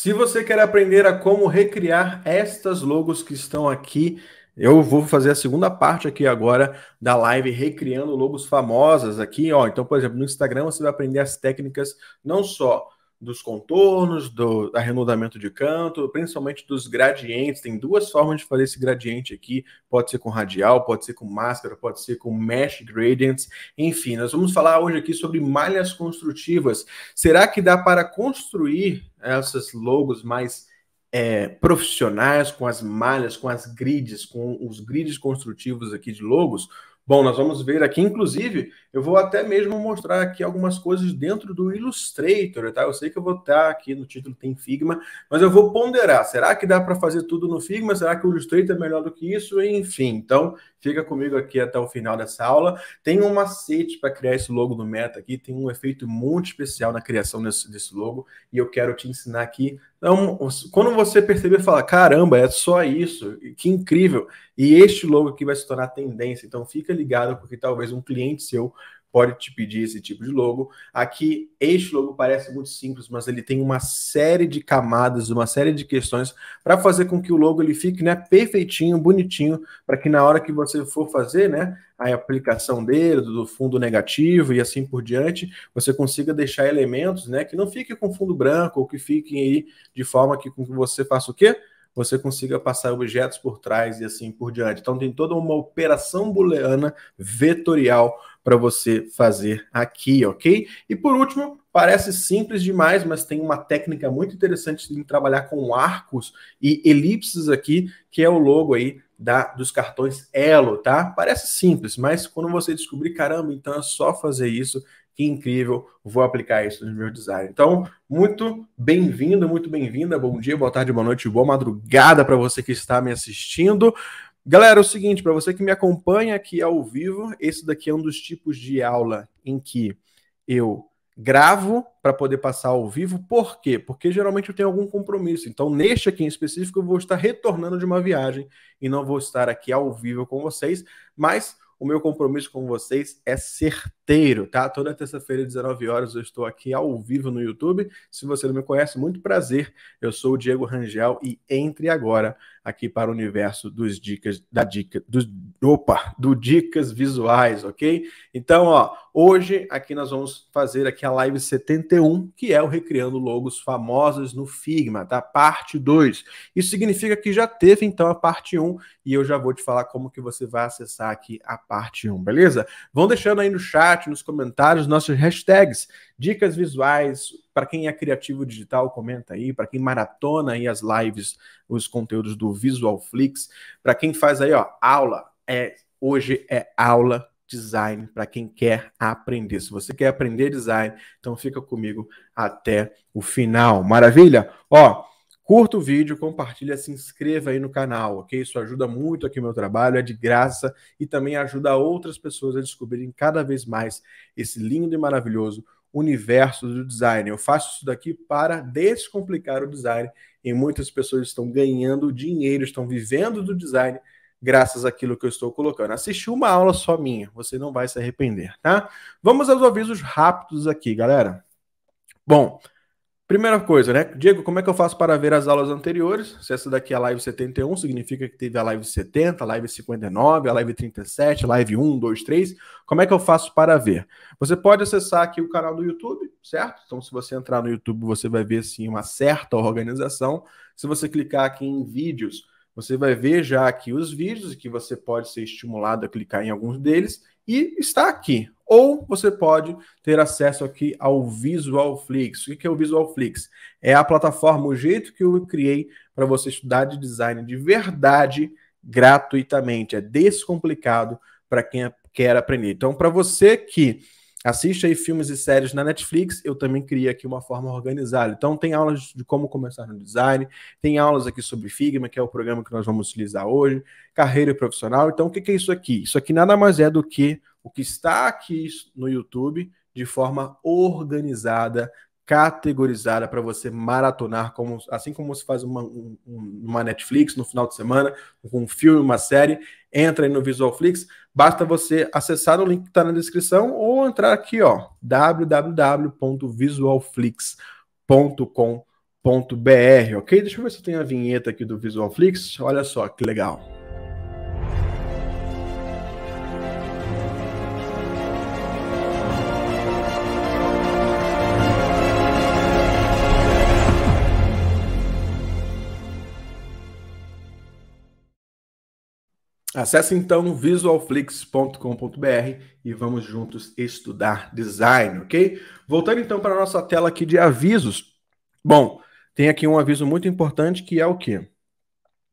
Se você quer aprender a como recriar estas logos que estão aqui, eu vou fazer a segunda parte aqui agora da live recriando logos famosas aqui, ó. Então, por exemplo, no Instagram você vai aprender as técnicas não só dos contornos, do arredondamento de canto, principalmente dos gradientes. Tem duas formas de fazer esse gradiente aqui: pode ser com radial, pode ser com máscara, pode ser com mesh gradients. Enfim, nós vamos falar hoje aqui sobre malhas construtivas. Será que dá para construir essas logos mais é, profissionais, com as malhas, com as grids, com os grids construtivos aqui de logos. Bom, nós vamos ver aqui, inclusive, eu vou até mesmo mostrar aqui algumas coisas dentro do Illustrator, tá? Eu sei que eu vou estar aqui no título tem Figma, mas eu vou ponderar. Será que dá para fazer tudo no Figma? Será que o Illustrator é melhor do que isso? Enfim, então fica comigo aqui até o final dessa aula. Tem um macete para criar esse logo do Meta aqui, tem um efeito muito especial na criação desse, desse logo e eu quero te ensinar aqui então, quando você perceber, fala, caramba, é só isso, que incrível. E este logo aqui vai se tornar tendência. Então, fica ligado, porque talvez um cliente seu pode te pedir esse tipo de logo. Aqui, este logo parece muito simples, mas ele tem uma série de camadas, uma série de questões para fazer com que o logo ele fique né, perfeitinho, bonitinho, para que na hora que você for fazer né, a aplicação dele, do fundo negativo e assim por diante, você consiga deixar elementos né, que não fiquem com fundo branco ou que fiquem aí de forma que com que você faça o quê? você consiga passar objetos por trás e assim por diante. Então tem toda uma operação booleana vetorial para você fazer aqui, ok? E por último, parece simples demais, mas tem uma técnica muito interessante de trabalhar com arcos e elipses aqui, que é o logo aí da, dos cartões Elo, tá? Parece simples, mas quando você descobrir, caramba, então é só fazer isso, que incrível, vou aplicar isso no meu design. Então, muito bem-vindo, muito bem-vinda, bom dia, boa tarde, boa noite, boa madrugada para você que está me assistindo. Galera, é o seguinte, para você que me acompanha aqui ao vivo, esse daqui é um dos tipos de aula em que eu gravo para poder passar ao vivo, por quê? Porque geralmente eu tenho algum compromisso. Então, neste aqui em específico, eu vou estar retornando de uma viagem e não vou estar aqui ao vivo com vocês, mas o meu compromisso com vocês é ser inteiro, tá? Toda terça-feira, 19 horas, eu estou aqui ao vivo no YouTube. Se você não me conhece, muito prazer. Eu sou o Diego Rangel e entre agora aqui para o universo dos dicas da dica do opa, do dicas visuais, OK? Então, ó, hoje aqui nós vamos fazer aqui a live 71, que é o recriando logos famosos no Figma, tá? Parte 2. Isso significa que já teve então a parte 1 e eu já vou te falar como que você vai acessar aqui a parte 1, beleza? Vão deixando aí no chat chat, nos comentários, nossas hashtags, dicas visuais. Para quem é criativo digital, comenta aí. Para quem maratona aí as lives, os conteúdos do Visual Flix. Para quem faz aí, ó, aula. É, hoje é aula design para quem quer aprender. Se você quer aprender design, então fica comigo até o final. Maravilha? Ó, Curta o vídeo, compartilha, se inscreva aí no canal, ok? Isso ajuda muito aqui meu trabalho, é de graça e também ajuda outras pessoas a descobrirem cada vez mais esse lindo e maravilhoso universo do design. Eu faço isso daqui para descomplicar o design e muitas pessoas estão ganhando dinheiro, estão vivendo do design graças àquilo que eu estou colocando. Assistir uma aula só minha, você não vai se arrepender, tá? Vamos aos avisos rápidos aqui, galera. Bom, Primeira coisa, né? Diego, como é que eu faço para ver as aulas anteriores? Se essa daqui é a live 71, significa que teve a live 70, a live 59, a live 37, a live 1, 2, 3. Como é que eu faço para ver? Você pode acessar aqui o canal do YouTube, certo? Então, se você entrar no YouTube, você vai ver assim uma certa organização. Se você clicar aqui em vídeos, você vai ver já aqui os vídeos que você pode ser estimulado a clicar em alguns deles e está aqui ou você pode ter acesso aqui ao VisualFlix. O que é o VisualFlix? É a plataforma, o jeito que eu criei para você estudar de design de verdade gratuitamente. É descomplicado para quem quer aprender. Então, para você que assiste aí filmes e séries na Netflix, eu também criei aqui uma forma organizada. Então, tem aulas de como começar no design, tem aulas aqui sobre Figma, que é o programa que nós vamos utilizar hoje, carreira profissional. Então, o que é isso aqui? Isso aqui nada mais é do que o que está aqui no YouTube de forma organizada, categorizada para você maratonar, como, assim como você faz uma, um, uma Netflix no final de semana, um filme, uma série, entra aí no Visualflix, basta você acessar o link que está na descrição ou entrar aqui, ó, www.visualflix.com.br, ok? Deixa eu ver se tem a vinheta aqui do Visualflix, olha só que legal. Acesse então visualflix.com.br e vamos juntos estudar design, ok? Voltando então para a nossa tela aqui de avisos. Bom, tem aqui um aviso muito importante que é o quê?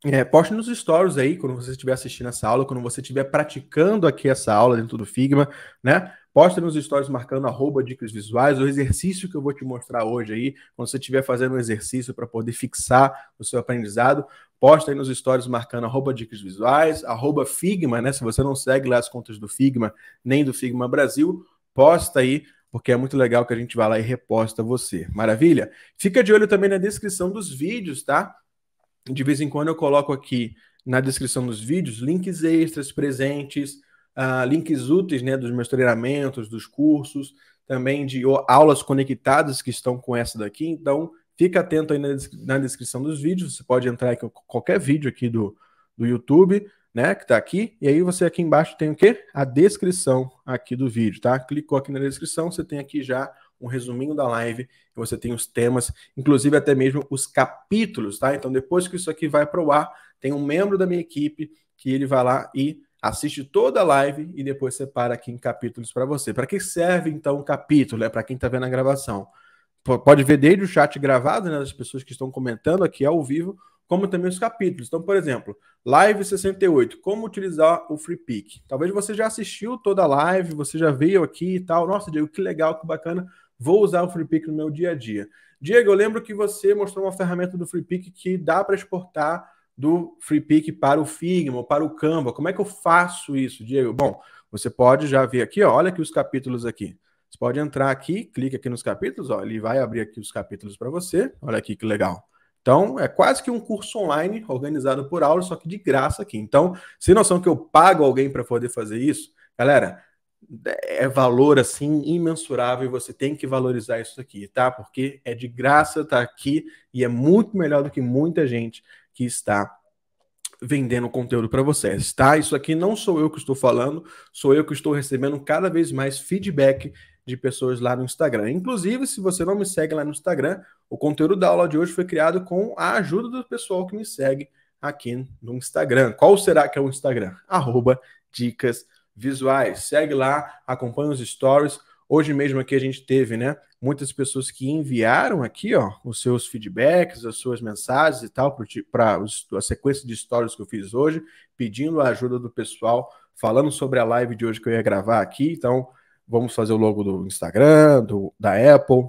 É, poste nos stories aí quando você estiver assistindo essa aula, quando você estiver praticando aqui essa aula dentro do Figma, né? Posta nos stories marcando arroba dicas visuais, o exercício que eu vou te mostrar hoje aí, quando você estiver fazendo um exercício para poder fixar o seu aprendizado, posta aí nos stories marcando arroba dicas visuais, arroba Figma, né? Se você não segue lá as contas do Figma, nem do Figma Brasil, posta aí porque é muito legal que a gente vá lá e reposta você. Maravilha? Fica de olho também na descrição dos vídeos, tá? De vez em quando eu coloco aqui na descrição dos vídeos links extras, presentes, uh, links úteis né, dos meus treinamentos, dos cursos, também de aulas conectadas que estão com essa daqui. Então, fica atento aí na, na descrição dos vídeos. Você pode entrar em qualquer vídeo aqui do, do YouTube, né? Que tá aqui. E aí você aqui embaixo tem o quê? A descrição aqui do vídeo, tá? Clicou aqui na descrição, você tem aqui já um resuminho da live, você tem os temas, inclusive até mesmo os capítulos, tá? Então, depois que isso aqui vai para o ar, tem um membro da minha equipe que ele vai lá e assiste toda a live e depois separa aqui em capítulos para você. Para que serve então o capítulo? É para quem está vendo a gravação. Pode ver desde o chat gravado, né, das pessoas que estão comentando aqui ao vivo, como também os capítulos. Então, por exemplo, live 68, como utilizar o free pick. Talvez você já assistiu toda a live, você já veio aqui e tal. Nossa, Diego, que legal, que bacana. Vou usar o free pick no meu dia a dia. Diego, eu lembro que você mostrou uma ferramenta do free pick que dá para exportar do free pick para o Figma, para o Canva. Como é que eu faço isso, Diego? Bom, você pode já ver aqui, ó, olha aqui os capítulos aqui. Você pode entrar aqui, clica aqui nos capítulos, ó, ele vai abrir aqui os capítulos para você. Olha aqui que legal. Então, é quase que um curso online organizado por aula, só que de graça aqui. Então, sem noção que eu pago alguém para poder fazer isso, galera, é valor assim imensurável e você tem que valorizar isso aqui, tá? Porque é de graça, tá aqui e é muito melhor do que muita gente que está vendendo conteúdo para vocês, tá? Isso aqui não sou eu que estou falando, sou eu que estou recebendo cada vez mais feedback de pessoas lá no Instagram. Inclusive, se você não me segue lá no Instagram, o conteúdo da aula de hoje foi criado com a ajuda do pessoal que me segue aqui no Instagram. Qual será que é o Instagram? Arroba dicas visuais. Segue lá, acompanha os stories. Hoje mesmo aqui a gente teve, né, muitas pessoas que enviaram aqui, ó, os seus feedbacks, as suas mensagens e tal para a sequência de stories que eu fiz hoje, pedindo a ajuda do pessoal, falando sobre a live de hoje que eu ia gravar aqui. Então, vamos fazer o logo do Instagram, do, da Apple,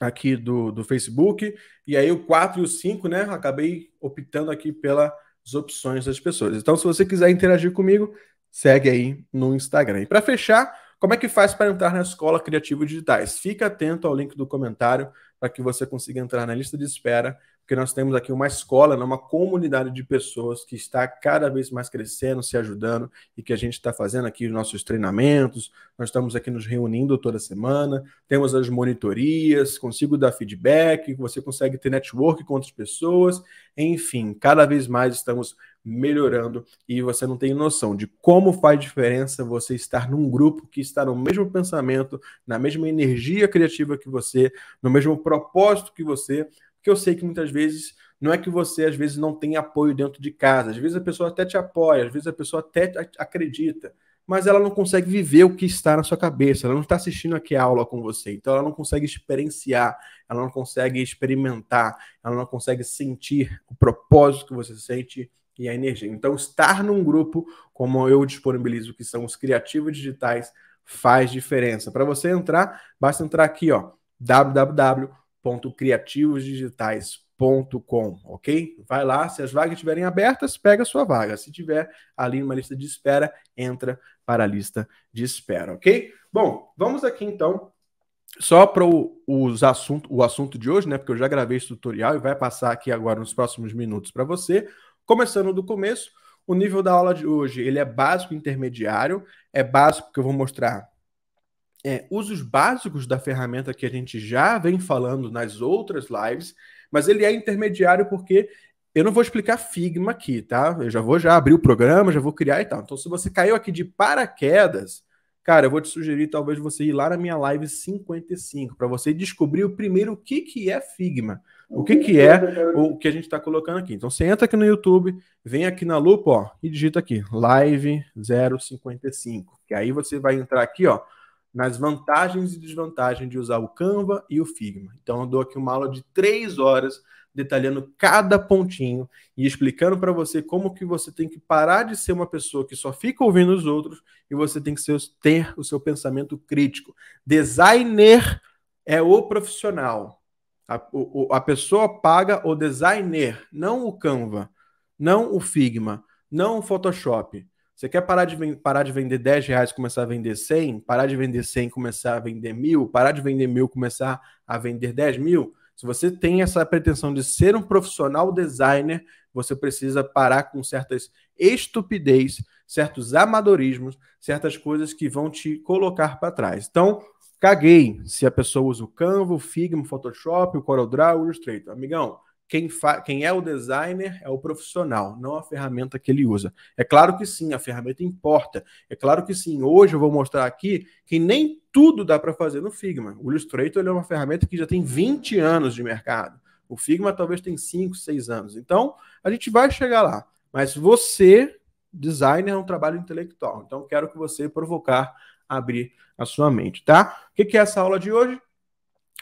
aqui do, do Facebook. E aí o 4 e o 5, né, acabei optando aqui pelas opções das pessoas. Então, se você quiser interagir comigo, segue aí no Instagram. E para fechar, como é que faz para entrar na Escola Criativa Digitais? Fica atento ao link do comentário para que você consiga entrar na lista de espera porque nós temos aqui uma escola, né, uma comunidade de pessoas que está cada vez mais crescendo, se ajudando e que a gente está fazendo aqui os nossos treinamentos. Nós estamos aqui nos reunindo toda semana, temos as monitorias, consigo dar feedback, você consegue ter network com outras pessoas, enfim, cada vez mais estamos melhorando e você não tem noção de como faz diferença você estar num grupo que está no mesmo pensamento, na mesma energia criativa que você, no mesmo propósito que você, que eu sei que muitas vezes não é que você às vezes não tem apoio dentro de casa, às vezes a pessoa até te apoia, às vezes a pessoa até acredita, mas ela não consegue viver o que está na sua cabeça, ela não está assistindo aqui a aula com você, então ela não consegue experienciar, ela não consegue experimentar, ela não consegue sentir o propósito que você sente e a energia. Então, estar num grupo como eu disponibilizo, que são os criativos digitais, faz diferença. Para você entrar, basta entrar aqui, ó, www www.criativosdigitais.com, ok? Vai lá, se as vagas estiverem abertas, pega a sua vaga. Se tiver ali uma lista de espera, entra para a lista de espera, ok? Bom, vamos aqui então só para os assunto, o assunto de hoje, né? Porque eu já gravei esse tutorial e vai passar aqui agora nos próximos minutos para você. Começando do começo, o nível da aula de hoje ele é básico intermediário, é básico porque eu vou mostrar é, usos básicos da ferramenta que a gente já vem falando nas outras lives, mas ele é intermediário porque eu não vou explicar Figma aqui, tá? Eu já vou já abrir o programa, já vou criar e tal. Então, se você caiu aqui de paraquedas, cara, eu vou te sugerir talvez você ir lá na minha live 55 para você descobrir o primeiro o que, que é Figma. O que, que é o que a gente está colocando aqui? Então você entra aqui no YouTube, vem aqui na lupa ó, e digita aqui live 055. Que aí você vai entrar aqui ó, nas vantagens e desvantagens de usar o Canva e o Figma. Então, eu dou aqui uma aula de três horas detalhando cada pontinho e explicando para você como que você tem que parar de ser uma pessoa que só fica ouvindo os outros e você tem que ser, ter o seu pensamento crítico. Designer é o profissional. A, o, a pessoa paga o designer, não o Canva, não o Figma, não o Photoshop. Você quer parar de, parar de vender 10 reais e começar a vender 100? Parar de vender 100 e começar a vender mil? Parar de vender mil e começar a vender 10 mil? Se você tem essa pretensão de ser um profissional designer, você precisa parar com certas estupidez, certos amadorismos, certas coisas que vão te colocar para trás. Então, caguei se a pessoa usa o Canva, o Figma, o Photoshop, o CorelDRAW, o Illustrator. Amigão, quem, quem é o designer é o profissional, não a ferramenta que ele usa. É claro que sim, a ferramenta importa. É claro que sim. Hoje eu vou mostrar aqui que nem tudo dá para fazer no Figma. O Illustrator é uma ferramenta que já tem 20 anos de mercado. O Figma talvez tem 5, 6 anos. Então, a gente vai chegar lá. Mas você, designer, é um trabalho intelectual. Então, quero que você provocar abrir a sua mente, tá? O que é essa aula de hoje?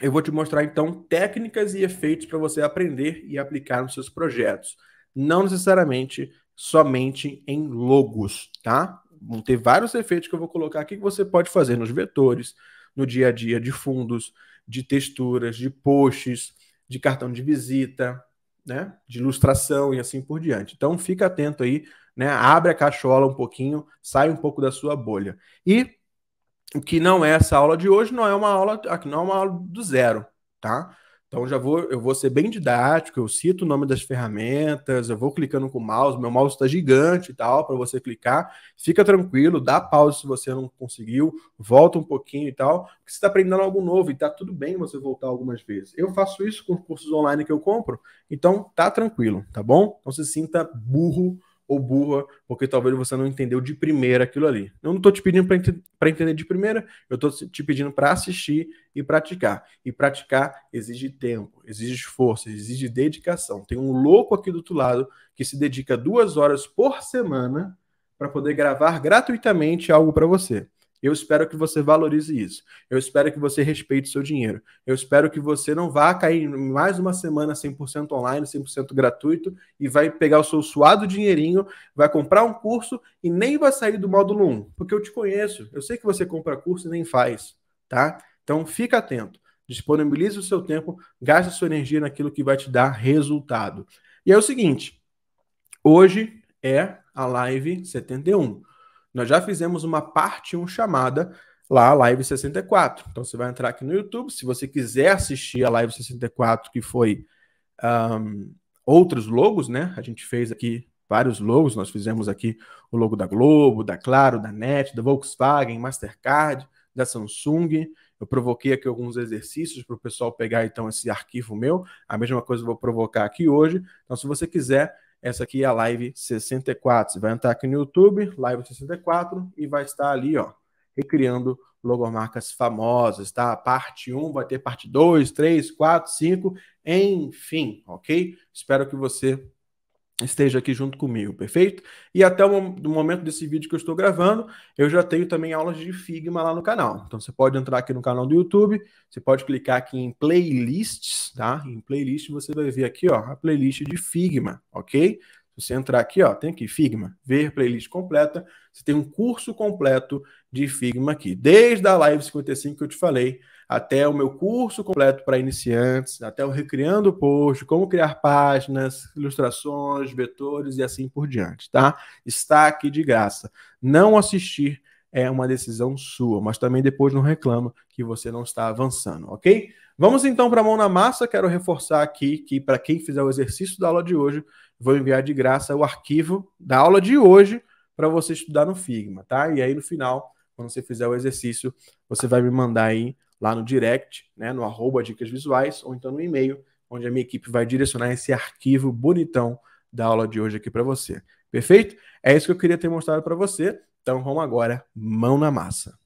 eu vou te mostrar então técnicas e efeitos para você aprender e aplicar nos seus projetos. Não necessariamente somente em logos, tá? Vão ter vários efeitos que eu vou colocar aqui que você pode fazer nos vetores, no dia a dia de fundos, de texturas, de posts, de cartão de visita, né? De ilustração e assim por diante. Então fica atento aí, né? Abre a caixola um pouquinho, sai um pouco da sua bolha. E o que não é essa aula de hoje, não é uma aula, ah, não é uma aula do zero, tá? Então já vou, eu vou ser bem didático, eu cito o nome das ferramentas, eu vou clicando com o mouse, meu mouse está gigante e tal para você clicar. Fica tranquilo, dá pausa se você não conseguiu, volta um pouquinho e tal, porque você está aprendendo algo novo e está tudo bem você voltar algumas vezes. Eu faço isso com os cursos online que eu compro, então tá tranquilo, tá bom? Não se sinta burro ou burra, porque talvez você não entendeu de primeira aquilo ali. Eu não estou te pedindo para ent entender de primeira, eu estou te pedindo para assistir e praticar. E praticar exige tempo, exige esforço, exige dedicação. Tem um louco aqui do outro lado que se dedica duas horas por semana para poder gravar gratuitamente algo para você. Eu espero que você valorize isso. Eu espero que você respeite o seu dinheiro. Eu espero que você não vá cair mais uma semana 100% online, 100% gratuito e vai pegar o seu suado dinheirinho, vai comprar um curso e nem vai sair do módulo 1, porque eu te conheço. Eu sei que você compra curso e nem faz, tá? Então fica atento. Disponibilize o seu tempo, gaste a sua energia naquilo que vai te dar resultado. E é o seguinte, hoje é a live 71. Nós já fizemos uma parte 1 chamada lá, Live 64. Então você vai entrar aqui no YouTube. Se você quiser assistir a Live 64, que foi um, outros logos, né? A gente fez aqui vários logos. Nós fizemos aqui o logo da Globo, da Claro, da NET, da Volkswagen, Mastercard, da Samsung. Eu provoquei aqui alguns exercícios para o pessoal pegar então esse arquivo meu. A mesma coisa eu vou provocar aqui hoje. Então, se você quiser essa aqui é a live 64. Você vai entrar aqui no YouTube, live 64, e vai estar ali, ó, recriando logomarcas famosas, tá? Parte 1, vai ter parte 2, 3, 4, 5, enfim, ok? Espero que você esteja aqui junto comigo, perfeito? E até o momento desse vídeo que eu estou gravando, eu já tenho também aulas de Figma lá no canal. Então você pode entrar aqui no canal do YouTube, você pode clicar aqui em playlists, tá? Em playlist você vai ver aqui, ó, a playlist de Figma, OK? Se você entrar aqui, ó, tem aqui Figma, ver playlist completa, você tem um curso completo de Figma aqui, desde a live 55 que eu te falei até o meu curso completo para iniciantes, até o Recriando o Post, como criar páginas, ilustrações, vetores e assim por diante, tá? Está aqui de graça. Não assistir é uma decisão sua, mas também depois não reclama que você não está avançando, ok? Vamos então para a mão na massa. Quero reforçar aqui que para quem fizer o exercício da aula de hoje, vou enviar de graça o arquivo da aula de hoje para você estudar no Figma, tá? E aí no final, quando você fizer o exercício, você vai me mandar aí lá no direct, né, no arroba dicas visuais, ou então no e-mail, onde a minha equipe vai direcionar esse arquivo bonitão da aula de hoje aqui para você. Perfeito? É isso que eu queria ter mostrado para você. Então vamos agora, mão na massa.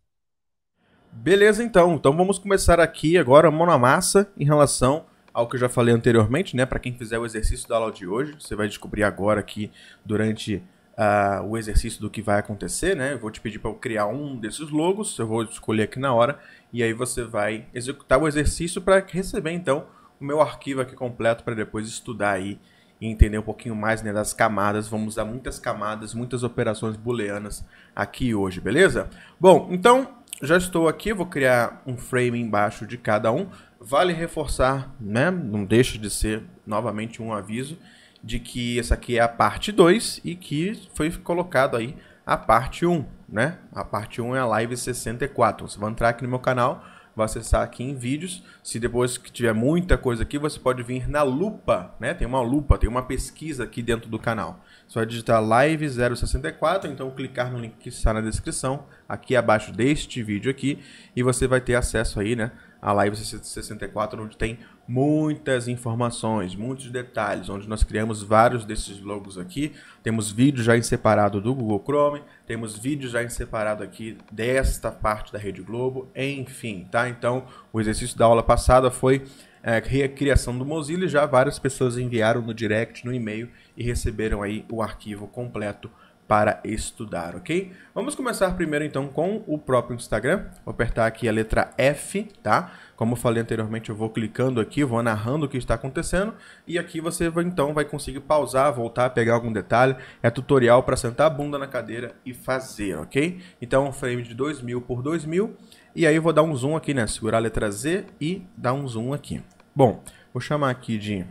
Beleza, então. Então vamos começar aqui agora, mão na massa, em relação ao que eu já falei anteriormente, né? Para quem fizer o exercício da aula de hoje, você vai descobrir agora aqui durante uh, o exercício do que vai acontecer, né? Eu vou te pedir para eu criar um desses logos, eu vou escolher aqui na hora, e aí você vai executar o exercício para receber então o meu arquivo aqui completo para depois estudar aí e entender um pouquinho mais né, das camadas. Vamos usar muitas camadas, muitas operações booleanas aqui hoje, beleza? Bom, então já estou aqui, vou criar um frame embaixo de cada um. Vale reforçar, né? Não deixa de ser novamente um aviso de que essa aqui é a parte 2 e que foi colocado aí a parte 1, um, né? A parte 1 um é a live 64. Você vai entrar aqui no meu canal, vai acessar aqui em vídeos. Se depois que tiver muita coisa aqui, você pode vir na lupa, né? Tem uma lupa, tem uma pesquisa aqui dentro do canal. Você vai digitar live 064, então clicar no link que está na descrição, aqui abaixo deste vídeo aqui, e você vai ter acesso aí, né? A live 64, onde tem muitas informações, muitos detalhes, onde nós criamos vários desses logos aqui. Temos vídeo já em separado do Google Chrome, temos vídeo já em separado aqui desta parte da Rede Globo, enfim, tá? Então, o exercício da aula passada foi é, recriação do Mozilla e já várias pessoas enviaram no direct, no e-mail e receberam aí o arquivo completo para estudar, ok? Vamos começar primeiro então com o próprio Instagram. Vou apertar aqui a letra F, tá? Como eu falei anteriormente, eu vou clicando aqui, vou narrando o que está acontecendo e aqui você vai, então vai conseguir pausar, voltar, pegar algum detalhe. É tutorial para sentar a bunda na cadeira e fazer, ok? Então um frame de 2000 por 2000 e aí eu vou dar um zoom aqui, né? Segurar a letra Z e dar um zoom aqui. Bom, vou chamar aqui de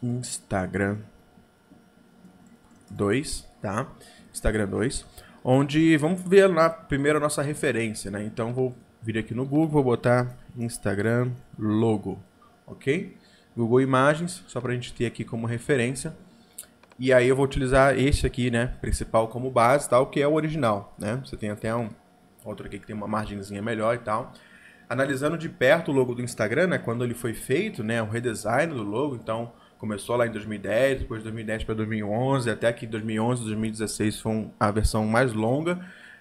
Instagram 2 tá? Instagram 2. Onde vamos ver lá primeiro a nossa referência, né? Então vou vir aqui no Google, vou botar Instagram logo, ok? Google Imagens, só para a gente ter aqui como referência. E aí eu vou utilizar esse aqui, né, principal como base, tal, tá? que é o original, né? Você tem até um outro aqui que tem uma margenzinha melhor e tal. Analisando de perto o logo do Instagram, né, quando ele foi feito, né, o redesign do logo, então começou lá em 2010, depois de 2010 para 2011, até que 2011, 2016 foi a versão mais longa,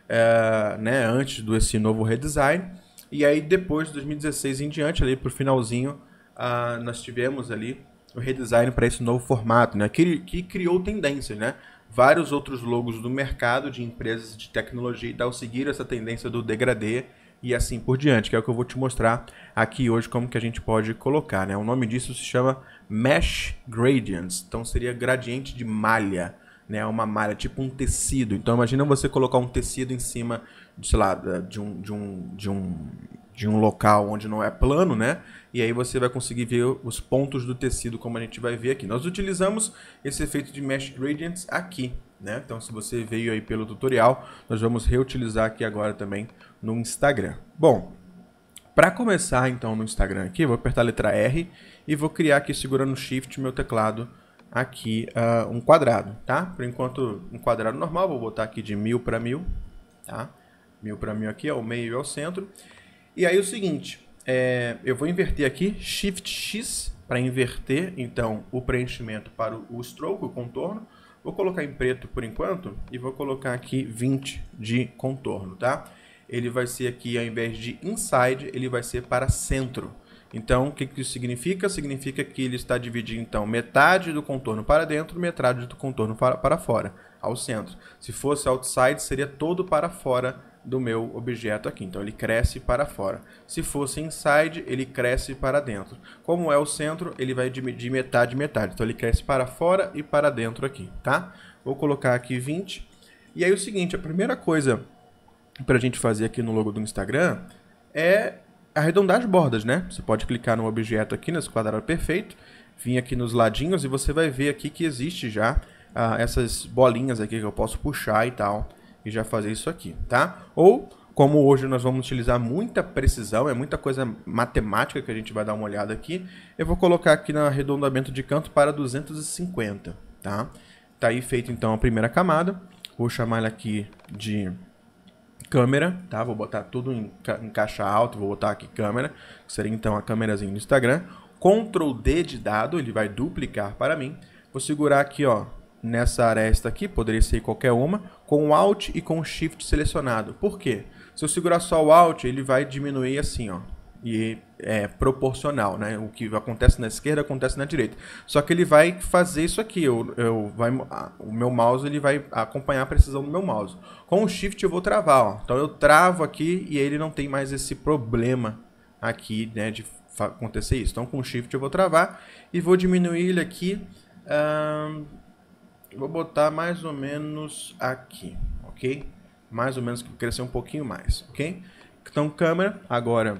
é, né, antes desse novo redesign. E aí depois de 2016 em diante, ali para o finalzinho, uh, nós tivemos ali o redesign para esse novo formato, né, que, que criou tendência, né? Vários outros logos do mercado de empresas de tecnologia e tal seguiram essa tendência do degradê, e assim por diante, que é o que eu vou te mostrar aqui hoje como que a gente pode colocar, né? O nome disso se chama Mesh Gradients, então seria gradiente de malha, né? Uma malha, tipo um tecido. Então imagina você colocar um tecido em cima, de, sei lá, de um, de um, de um, de um local onde não é plano, né? E aí você vai conseguir ver os pontos do tecido como a gente vai ver aqui. Nós utilizamos esse efeito de Mesh Gradients aqui, né? Então, se você veio aí pelo tutorial, nós vamos reutilizar aqui agora também no Instagram. Bom, para começar então no Instagram aqui, vou apertar a letra R e vou criar aqui segurando Shift meu teclado aqui uh, um quadrado, tá? Por enquanto um quadrado normal, vou botar aqui de mil para mil, tá? Mil para mil aqui, ao meio e ao centro. E aí o seguinte, é, eu vou inverter aqui, Shift X para inverter então o preenchimento para o, o stroke, o contorno, Vou colocar em preto por enquanto e vou colocar aqui 20 de contorno, tá? Ele vai ser aqui, ao invés de inside, ele vai ser para centro. Então, o que, que isso significa? Significa que ele está dividindo, então, metade do contorno para dentro, metade do contorno para, para fora, ao centro. Se fosse outside, seria todo para fora do meu objeto aqui. Então ele cresce para fora. Se fosse inside, ele cresce para dentro. Como é o centro, ele vai de, metade metade. Então ele cresce para fora e para dentro aqui, tá? Vou colocar aqui 20. E aí o seguinte, a primeira coisa para a gente fazer aqui no logo do Instagram é arredondar as bordas, né? Você pode clicar no objeto aqui, nesse quadrado perfeito, vir aqui nos ladinhos e você vai ver aqui que existe já ah, essas bolinhas aqui que eu posso puxar e tal e já fazer isso aqui, tá? Ou, como hoje nós vamos utilizar muita precisão, é muita coisa matemática que a gente vai dar uma olhada aqui, eu vou colocar aqui no arredondamento de canto para 250, tá? Tá aí feito então a primeira camada, vou chamar ela aqui de câmera, tá? Vou botar tudo em, ca em caixa alta, vou botar aqui câmera, que seria então a câmerazinha do Instagram. Ctrl D de dado, ele vai duplicar para mim. Vou segurar aqui, ó, nessa aresta aqui, poderia ser qualquer uma, com o Alt e com o Shift selecionado. Por quê? Se eu segurar só o Alt, ele vai diminuir assim, ó. E é proporcional, né? O que acontece na esquerda acontece na direita. Só que ele vai fazer isso aqui. Eu, eu, vai, o meu mouse ele vai acompanhar a precisão do meu mouse. Com o Shift eu vou travar, ó. Então eu travo aqui e ele não tem mais esse problema aqui, né? De acontecer isso. Então com o Shift eu vou travar e vou diminuir ele aqui vou botar mais ou menos aqui, ok? Mais ou menos que crescer um pouquinho mais, ok? Então câmera, agora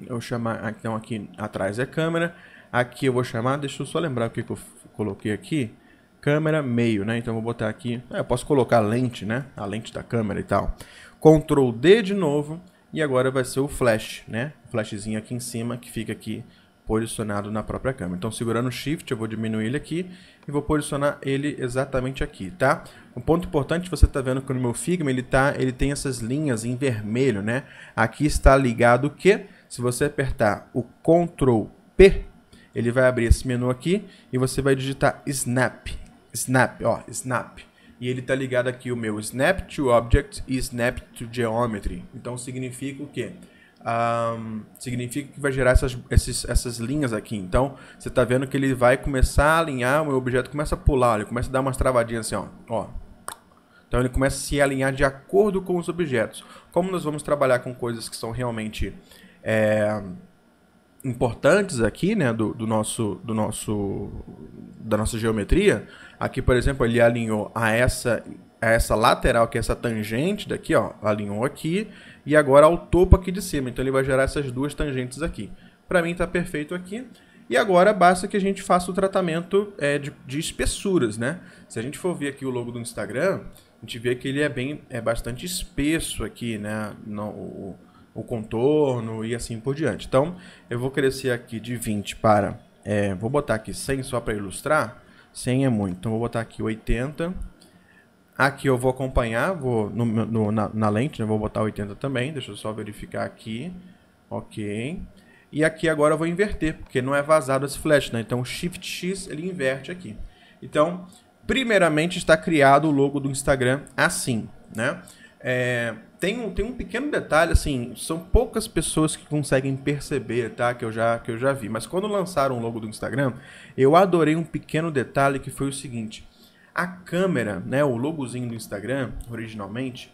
eu vou chamar, então aqui atrás é câmera, aqui eu vou chamar, deixa eu só lembrar o que, eu coloquei aqui, câmera meio, né? Então vou botar aqui, é, eu posso colocar a lente, né? A lente da câmera e tal. Ctrl D de novo e agora vai ser o flash, né? O flashzinho aqui em cima que fica aqui posicionado na própria câmera. Então, segurando o Shift, eu vou diminuir ele aqui e vou posicionar ele exatamente aqui, tá? Um ponto importante, você está vendo que no meu Figma ele, tá, ele tem essas linhas em vermelho, né? Aqui está ligado o que? Se você apertar o Ctrl P, ele vai abrir esse menu aqui e você vai digitar Snap, Snap, ó, Snap e ele está ligado aqui o meu Snap to Object e Snap to Geometry. Então significa o quê? um, significa que vai gerar essas, esses, essas linhas aqui. Então, você está vendo que ele vai começar a alinhar, o meu objeto começa a pular, ele começa a dar umas travadinhas assim, ó. ó. Então, ele começa a se alinhar de acordo com os objetos. Como nós vamos trabalhar com coisas que são realmente é, importantes aqui, né, do, do, nosso, do nosso, da nossa geometria, aqui, por exemplo, ele alinhou a essa, a essa lateral, que é essa tangente daqui, ó, alinhou aqui, e agora ao topo aqui de cima. Então ele vai gerar essas duas tangentes aqui. Para mim está perfeito aqui. E agora basta que a gente faça o tratamento é, de, de, espessuras, né? Se a gente for ver aqui o logo do Instagram, a gente vê que ele é bem, é bastante espesso aqui, né? No, o, o contorno e assim por diante. Então, eu vou crescer aqui de 20 para, é, vou botar aqui 100 só para ilustrar. 100 é muito, então vou botar aqui 80 Aqui eu vou acompanhar, vou no, no, na, na, lente, né? vou botar 80 também, deixa eu só verificar aqui. Ok. E aqui agora eu vou inverter, porque não é vazado esse flash, né? Então Shift X ele inverte aqui. Então, primeiramente está criado o logo do Instagram assim, né? É, tem, um, tem um pequeno detalhe, assim, são poucas pessoas que conseguem perceber, tá? Que eu, já, que eu já vi. Mas quando lançaram o logo do Instagram, eu adorei um pequeno detalhe que foi o seguinte a câmera, né, o logozinho do Instagram, originalmente,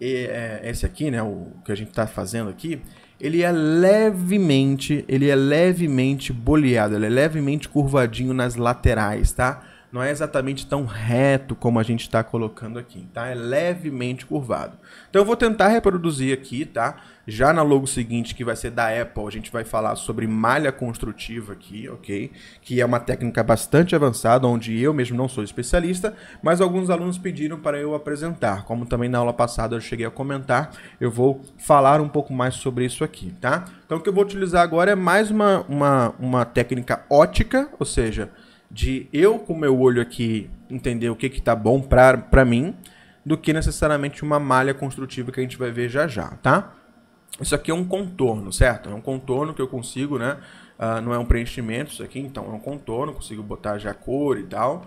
é, é, esse aqui, né, o que a gente está fazendo aqui, ele é levemente, ele é levemente boleado, ele é levemente curvadinho nas laterais, tá? não é exatamente tão reto como a gente está colocando aqui, tá? É levemente curvado. Então eu vou tentar reproduzir aqui, tá? Já na logo seguinte, que vai ser da Apple, a gente vai falar sobre malha construtiva aqui, ok? Que é uma técnica bastante avançada, onde eu mesmo não sou especialista, mas alguns alunos pediram para eu apresentar. Como também na aula passada eu cheguei a comentar, eu vou falar um pouco mais sobre isso aqui, tá? Então o que eu vou utilizar agora é mais uma, uma, uma técnica ótica, ou seja, de eu, com meu olho aqui, entender o que, que tá bom pra, mim, do que necessariamente uma malha construtiva que a gente vai ver já já, tá? Isso aqui é um contorno, certo? É um contorno que eu consigo, né? Uh, não é um preenchimento isso aqui, então é um contorno, consigo botar já cor e tal.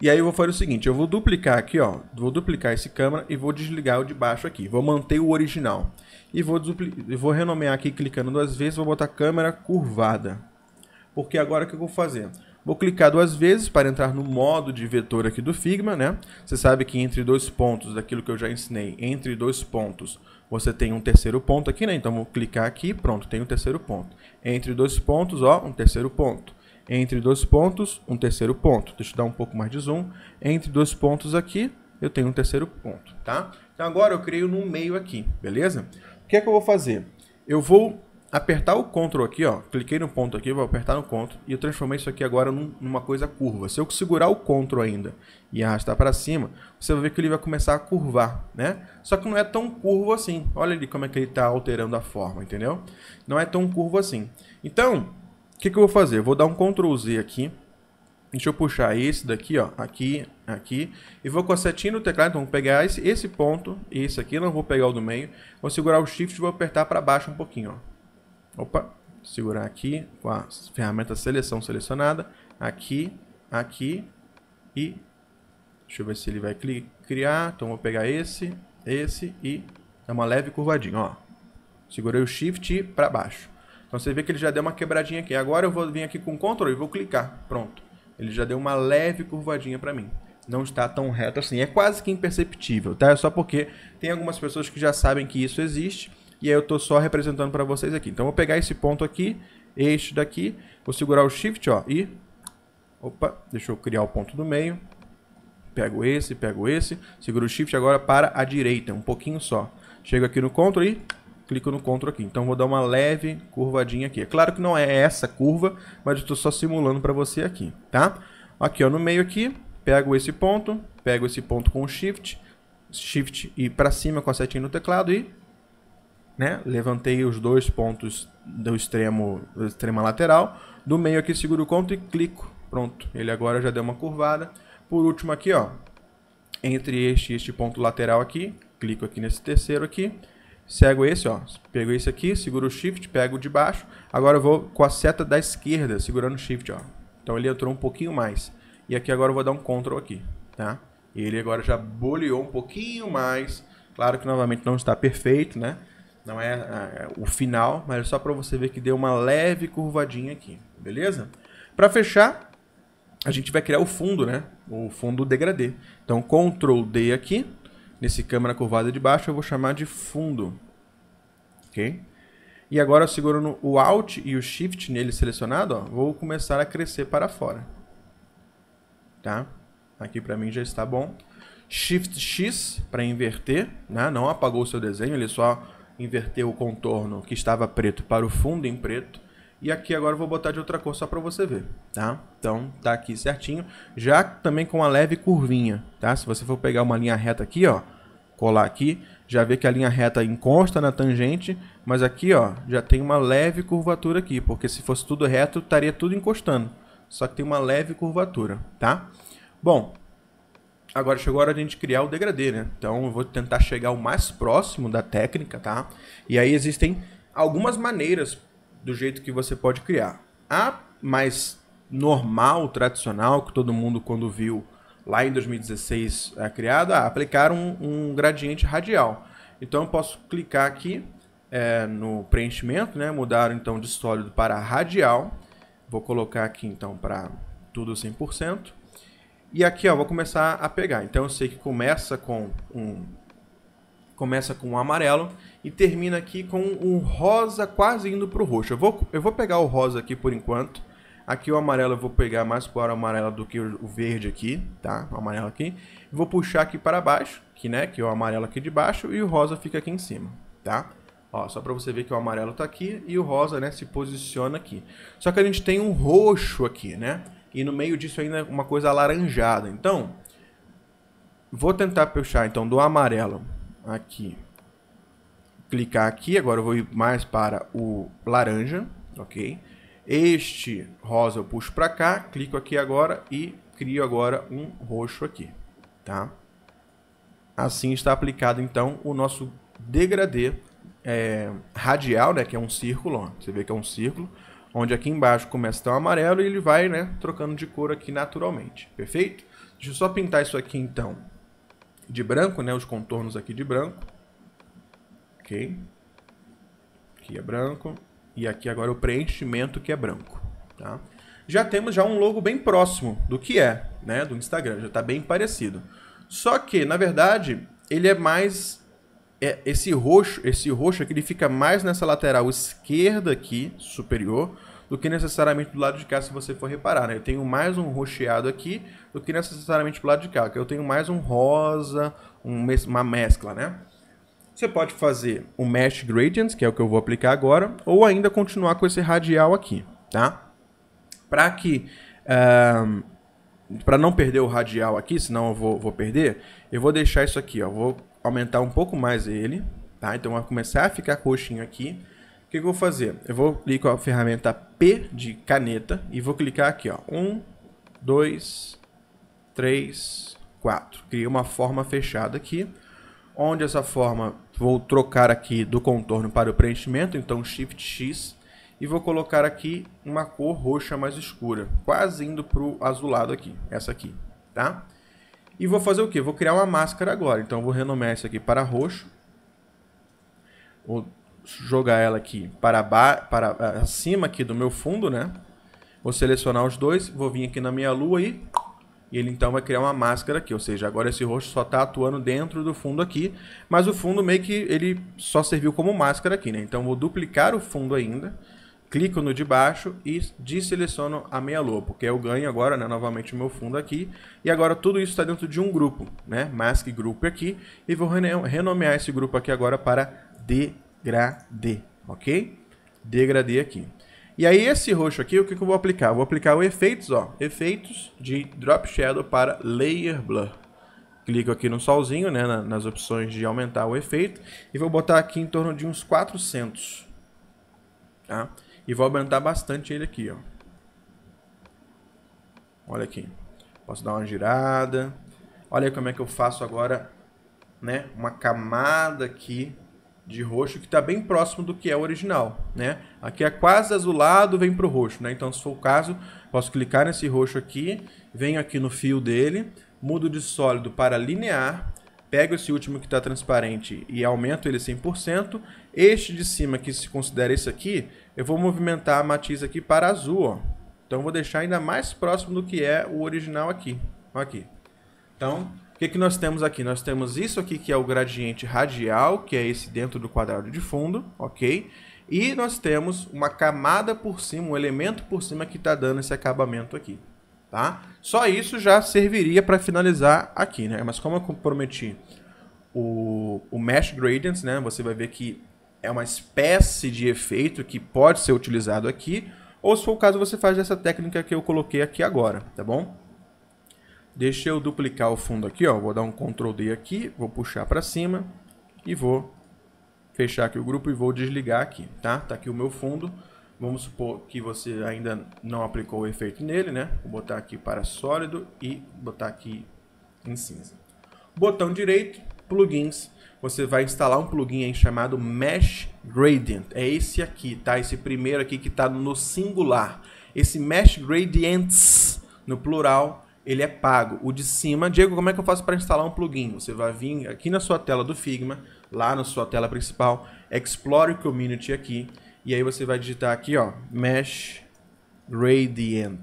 E aí eu vou fazer o seguinte, eu vou duplicar aqui, ó, vou duplicar esse câmera e vou desligar o de baixo aqui, vou manter o original. E vou, vou renomear aqui clicando duas vezes, vou botar câmera curvada. Porque agora o que eu vou fazer? Vou clicar duas vezes para entrar no modo de vetor aqui do Figma, né? Você sabe que entre dois pontos, daquilo que eu já ensinei, entre dois pontos, você tem um terceiro ponto aqui, né? Então vou clicar aqui, pronto, tem um terceiro ponto. Entre dois pontos, ó, um terceiro ponto. Entre dois pontos, um terceiro ponto. Deixa eu dar um pouco mais de zoom. Entre dois pontos aqui, eu tenho um terceiro ponto, tá? Então agora eu creio no meio aqui, beleza? O que é que eu vou fazer? Eu vou apertar o CTRL aqui, ó, cliquei no ponto aqui, vou apertar no CTRL e eu transformei isso aqui agora num, numa coisa curva. Se eu segurar o CTRL ainda e arrastar para cima, você vai ver que ele vai começar a curvar, né? Só que não é tão curvo assim. Olha ali como é que ele está alterando a forma, entendeu? Não é tão curvo assim. Então, o que, que eu vou fazer? Eu vou dar um CTRL Z aqui, Deixa eu puxar esse daqui, ó, aqui, aqui, e vou com a setinha no teclado, então vou pegar esse, esse ponto, esse aqui, não vou pegar o do meio, vou segurar o shift e vou apertar para baixo um pouquinho, ó, Opa, segurar aqui com a ferramenta seleção selecionada. Aqui, aqui e... Deixa eu ver se ele vai criar. Então vou pegar esse, esse e... É uma leve curvadinha, ó. Segurei o Shift para baixo. Então você vê que ele já deu uma quebradinha aqui. Agora eu vou vir aqui com o Ctrl e vou clicar. Pronto. Ele já deu uma leve curvadinha para mim não está tão reto assim. É quase que imperceptível, tá? É só porque tem algumas pessoas que já sabem que isso existe e aí eu estou só representando para vocês aqui. Então eu vou pegar esse ponto aqui, este daqui, vou segurar o Shift, ó, e... Opa, deixa eu criar o ponto do meio. Pego esse, pego esse, seguro o Shift agora para a direita, um pouquinho só. Chego aqui no Ctrl e clico no Ctrl aqui. Então vou dar uma leve curvadinha aqui. É claro que não é essa curva, mas eu estou só simulando para você aqui, tá? Aqui ó, no meio aqui, pego esse ponto, pego esse ponto com o Shift, Shift e para cima com a setinha no teclado e né? Levantei os dois pontos do extremo, do extrema lateral. Do meio aqui seguro o conto e clico. Pronto, ele agora já deu uma curvada. Por último aqui, ó, entre este e este ponto lateral aqui, clico aqui nesse terceiro aqui, cego esse, ó, pego esse aqui, seguro o shift, pego o de baixo, agora eu vou com a seta da esquerda, segurando o shift, ó. Então ele entrou um pouquinho mais. E aqui agora eu vou dar um control aqui, tá? E ele agora já boleou um pouquinho mais. Claro que novamente não está perfeito, né? Não é, é, é o final, mas é só para você ver que deu uma leve curvadinha aqui, beleza? Para fechar, a gente vai criar o fundo, né? O fundo degradê. Então, Ctrl D aqui, nesse câmera curvada de baixo, eu vou chamar de fundo. Ok? E agora, segurando o Alt e o Shift nele selecionado, ó, vou começar a crescer para fora. Tá? Aqui para mim já está bom. Shift X para inverter, né? Não apagou o seu desenho, ele só inverter o contorno que estava preto para o fundo em preto. E aqui agora eu vou botar de outra cor só para você ver, tá? Então tá aqui certinho, já também com uma leve curvinha, tá? Se você for pegar uma linha reta aqui, ó, colar aqui, já vê que a linha reta encosta na tangente, mas aqui, ó, já tem uma leve curvatura aqui, porque se fosse tudo reto, estaria tudo encostando. Só que tem uma leve curvatura, tá? Bom, Agora chegou a hora de a gente criar o degradê, né? Então eu vou tentar chegar o mais próximo da técnica, tá? E aí existem algumas maneiras do jeito que você pode criar. A mais normal, tradicional, que todo mundo quando viu lá em 2016 é criada, é aplicar um, um, gradiente radial. Então eu posso clicar aqui é, no preenchimento, né? mudar então de sólido para radial. Vou colocar aqui então para tudo 100%. E aqui, ó, vou começar a pegar. Então eu sei que começa com um começa com um amarelo e termina aqui com um rosa quase indo para o roxo. Eu vou, eu vou pegar o rosa aqui por enquanto. Aqui o amarelo eu vou pegar mais para o amarelo do que o verde aqui, tá? O amarelo aqui. Vou puxar aqui para baixo, que né, que é o amarelo aqui de baixo e o rosa fica aqui em cima, tá? Ó, só para você ver que o amarelo está aqui e o rosa, né, se posiciona aqui. Só que a gente tem um roxo aqui, né? e no meio disso ainda é uma coisa alaranjada. Então, vou tentar puxar então do amarelo aqui. Clicar aqui, agora eu vou ir mais para o laranja, ok? Este rosa eu puxo para cá, clico aqui agora e crio agora um roxo aqui, tá? Assim está aplicado então o nosso degradê é, radial, né, que é um círculo, ó. você vê que é um círculo, onde aqui embaixo começa a ter um amarelo e ele vai né, trocando de cor aqui naturalmente, perfeito? Deixa eu só pintar isso aqui então de branco, né, os contornos aqui de branco, ok? Aqui é branco e aqui agora o preenchimento que é branco, tá? Já temos já um logo bem próximo do que é, né, do Instagram, já está bem parecido. Só que, na verdade, ele é mais é, esse roxo, esse roxo aqui, ele fica mais nessa lateral esquerda aqui, superior, do que necessariamente do lado de cá, se você for reparar, né? Eu tenho mais um rocheado aqui do que necessariamente do lado de cá, que eu tenho mais um rosa, um, uma mescla, né? Você pode fazer o Mesh Gradient, que é o que eu vou aplicar agora, ou ainda continuar com esse radial aqui, tá? Para que... Uh, para não perder o radial aqui, senão eu vou, vou perder, eu vou deixar isso aqui, ó. Vou aumentar um pouco mais ele, tá? Então vai começar a ficar roxinho aqui. O que, que eu vou fazer? Eu vou clicar com a ferramenta P de caneta e vou clicar aqui, ó. 1, 2, 3, 4. Criei uma forma fechada aqui, onde essa forma vou trocar aqui do contorno para o preenchimento, então Shift X e vou colocar aqui uma cor roxa mais escura, quase indo para o azulado aqui, essa aqui, tá? E vou fazer o quê? Vou criar uma máscara agora. Então vou renomear isso aqui para roxo. Vou jogar ela aqui para, para ah, acima aqui do meu fundo, né? Vou selecionar os dois, vou vir aqui na minha lua e, e ele então vai criar uma máscara aqui, ou seja, agora esse roxo só está atuando dentro do fundo aqui, mas o fundo meio que ele só serviu como máscara aqui, né? Então vou duplicar o fundo ainda, clico no de baixo e deseleciono a meia lua, porque eu ganho agora, né, novamente o meu fundo aqui, e agora tudo isso está dentro de um grupo, né, mask group aqui, e vou renomear esse grupo aqui agora para degradê, ok? Degradê aqui. E aí esse roxo aqui, o que, que eu vou aplicar? vou aplicar o efeitos, ó, efeitos de Drop Shadow para Layer Blur. Clico aqui no solzinho, né, na, nas opções de aumentar o efeito, e vou botar aqui em torno de uns 400, tá? E vou aumentar bastante ele aqui, ó. Olha aqui. Posso dar uma girada. Olha como é que eu faço agora, né? Uma camada aqui de roxo que está bem próximo do que é o original, né? Aqui é quase azulado, vem para o roxo, né? Então, se for o caso, posso clicar nesse roxo aqui, venho aqui no fio dele, mudo de sólido para linear, pego esse último que está transparente e aumento ele 100%, este de cima que se considera esse aqui, eu vou movimentar a matiz aqui para azul, ó. Então vou deixar ainda mais próximo do que é o original aqui. Aqui. Então, o que, que nós temos aqui? Nós temos isso aqui que é o gradiente radial, que é esse dentro do quadrado de fundo, ok? E nós temos uma camada por cima, um elemento por cima que está dando esse acabamento aqui, tá? Só isso já serviria para finalizar aqui, né? Mas como eu prometi o, o Mesh Gradients, né? Você vai ver que é uma espécie de efeito que pode ser utilizado aqui, ou se for o caso você faz essa técnica que eu coloquei aqui agora, tá bom? Deixa eu duplicar o fundo aqui, ó, vou dar um Ctrl D aqui, vou puxar para cima e vou fechar aqui o grupo e vou desligar aqui, tá? Tá aqui o meu fundo, vamos supor que você ainda não aplicou o efeito nele, né? Vou botar aqui para sólido e botar aqui em cinza. Botão direito, plugins, você vai instalar um plugin aí chamado Mesh Gradient. É esse aqui, tá? Esse primeiro aqui que está no singular. Esse Mesh Gradients, no plural, ele é pago. O de cima, Diego, como é que eu faço para instalar um plugin? Você vai vir aqui na sua tela do Figma, lá na sua tela principal, Explore Community aqui, e aí você vai digitar aqui, ó, Mesh Gradient,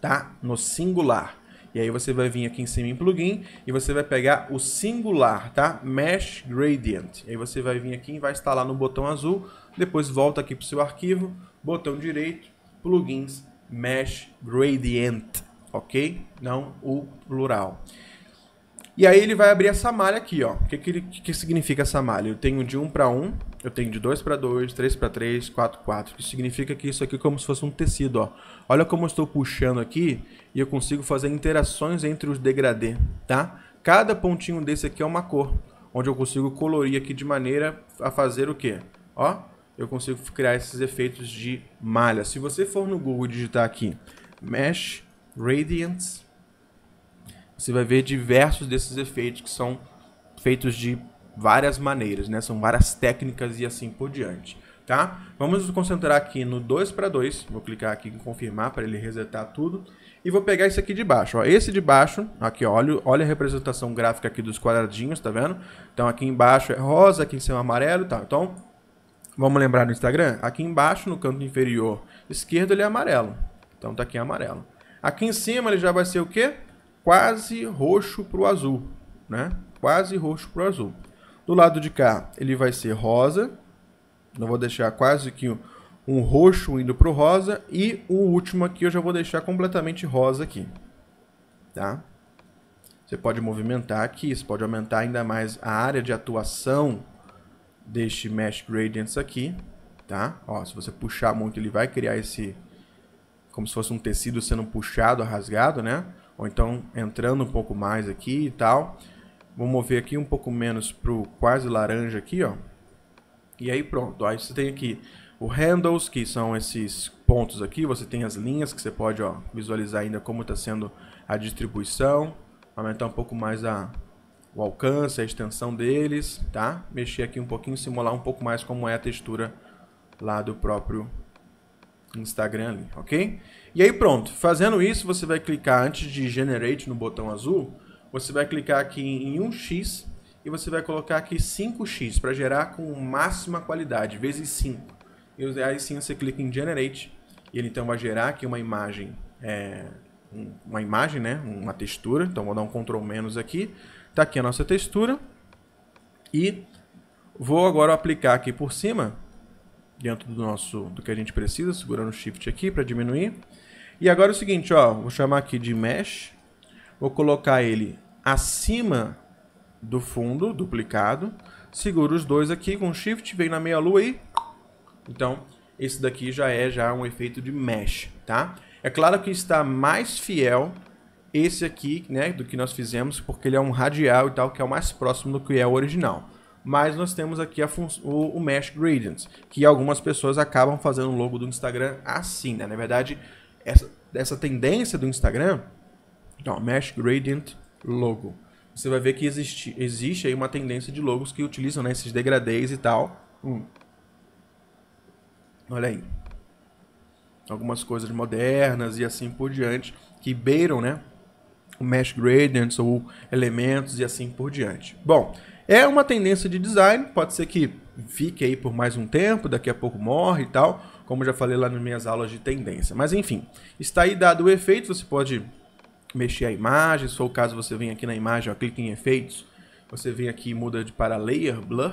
tá? No singular. E aí você vai vir aqui em cima em plugin e você vai pegar o singular, tá? Mesh Gradient. E aí você vai vir aqui e vai instalar no botão azul, depois volta aqui para o seu arquivo, botão direito, plugins, Mesh Gradient, ok? Não o plural. E aí ele vai abrir essa malha aqui, ó. O que, que, ele, que significa essa malha? Eu tenho de 1 para 1, eu tenho de 2 para 2, 3 para 3, 4 4, que significa que isso aqui é como se fosse um tecido, ó. Olha como eu estou puxando aqui e eu consigo fazer interações entre os degradê, tá? Cada pontinho desse aqui é uma cor, onde eu consigo colorir aqui de maneira a fazer o quê? Ó, eu consigo criar esses efeitos de malha. Se você for no Google digitar aqui Mesh Radiance, você vai ver diversos desses efeitos que são feitos de várias maneiras, né? São várias técnicas e assim por diante, tá? Vamos nos concentrar aqui no 2 para 2. Vou clicar aqui em confirmar para ele resetar tudo. E vou pegar esse aqui de baixo, ó. Esse de baixo, aqui, ó, olha, olha a representação gráfica aqui dos quadradinhos, tá vendo? Então aqui embaixo é rosa, aqui em cima é amarelo, tá? Então, vamos lembrar no Instagram? Aqui embaixo, no canto inferior esquerdo, ele é amarelo. Então tá aqui amarelo. Aqui em cima ele já vai ser o quê? Quase roxo pro azul, né? Quase roxo pro azul. Do lado de cá, ele vai ser rosa. Não vou deixar quase que um, roxo indo para o rosa. E o último aqui eu já vou deixar completamente rosa aqui. Tá? Você pode movimentar aqui, você pode aumentar ainda mais a área de atuação deste Mesh Gradients aqui. Tá? Ó, se você puxar muito, ele vai criar esse... Como se fosse um tecido sendo puxado, rasgado, né? Ou então entrando um pouco mais aqui e tal. Vou mover aqui um pouco menos pro quase laranja aqui, ó. E aí pronto, aí você tem aqui o handles, que são esses pontos aqui, você tem as linhas que você pode ó, visualizar ainda como está sendo a distribuição, aumentar um pouco mais a, o alcance, a extensão deles, tá? Mexer aqui um pouquinho, simular um pouco mais como é a textura lá do próprio Instagram ali, ok? E aí pronto, fazendo isso você vai clicar antes de Generate no botão azul, você vai clicar aqui em 1x e você vai colocar aqui 5x para gerar com máxima qualidade, vezes 5. E aí sim você clica em Generate e ele então vai gerar aqui uma imagem, é, uma imagem, né? uma textura. Então vou dar um Ctrl menos aqui. Está aqui a nossa textura. E vou agora aplicar aqui por cima, dentro do nosso do que a gente precisa, segurando o Shift aqui para diminuir. E agora é o seguinte, ó, vou chamar aqui de Mesh. Vou colocar ele acima do fundo, duplicado. segura os dois aqui com shift, vem na meia lua e... Então, esse daqui já é já um efeito de mesh, tá? É claro que está mais fiel esse aqui, né, do que nós fizemos, porque ele é um radial e tal, que é o mais próximo do que é o original. Mas nós temos aqui o, o, Mesh Gradient, que algumas pessoas acabam fazendo o logo do Instagram assim, né? Na verdade, essa, essa tendência do Instagram... Então, Mesh Gradient logo. Você vai ver que existe, existe aí uma tendência de logos que utilizam né, esses degradês e tal. Hum. Olha aí. Algumas coisas modernas e assim por diante, que beiram, né? O mesh gradients ou elementos e assim por diante. Bom, é uma tendência de design, pode ser que fique aí por mais um tempo, daqui a pouco morre e tal, como já falei lá nas minhas aulas de tendência. Mas enfim, está aí dado o efeito, você pode mexer a imagem. Se for o caso, você vem aqui na imagem, ó, clica em efeitos. Você vem aqui e muda de para layer, blur.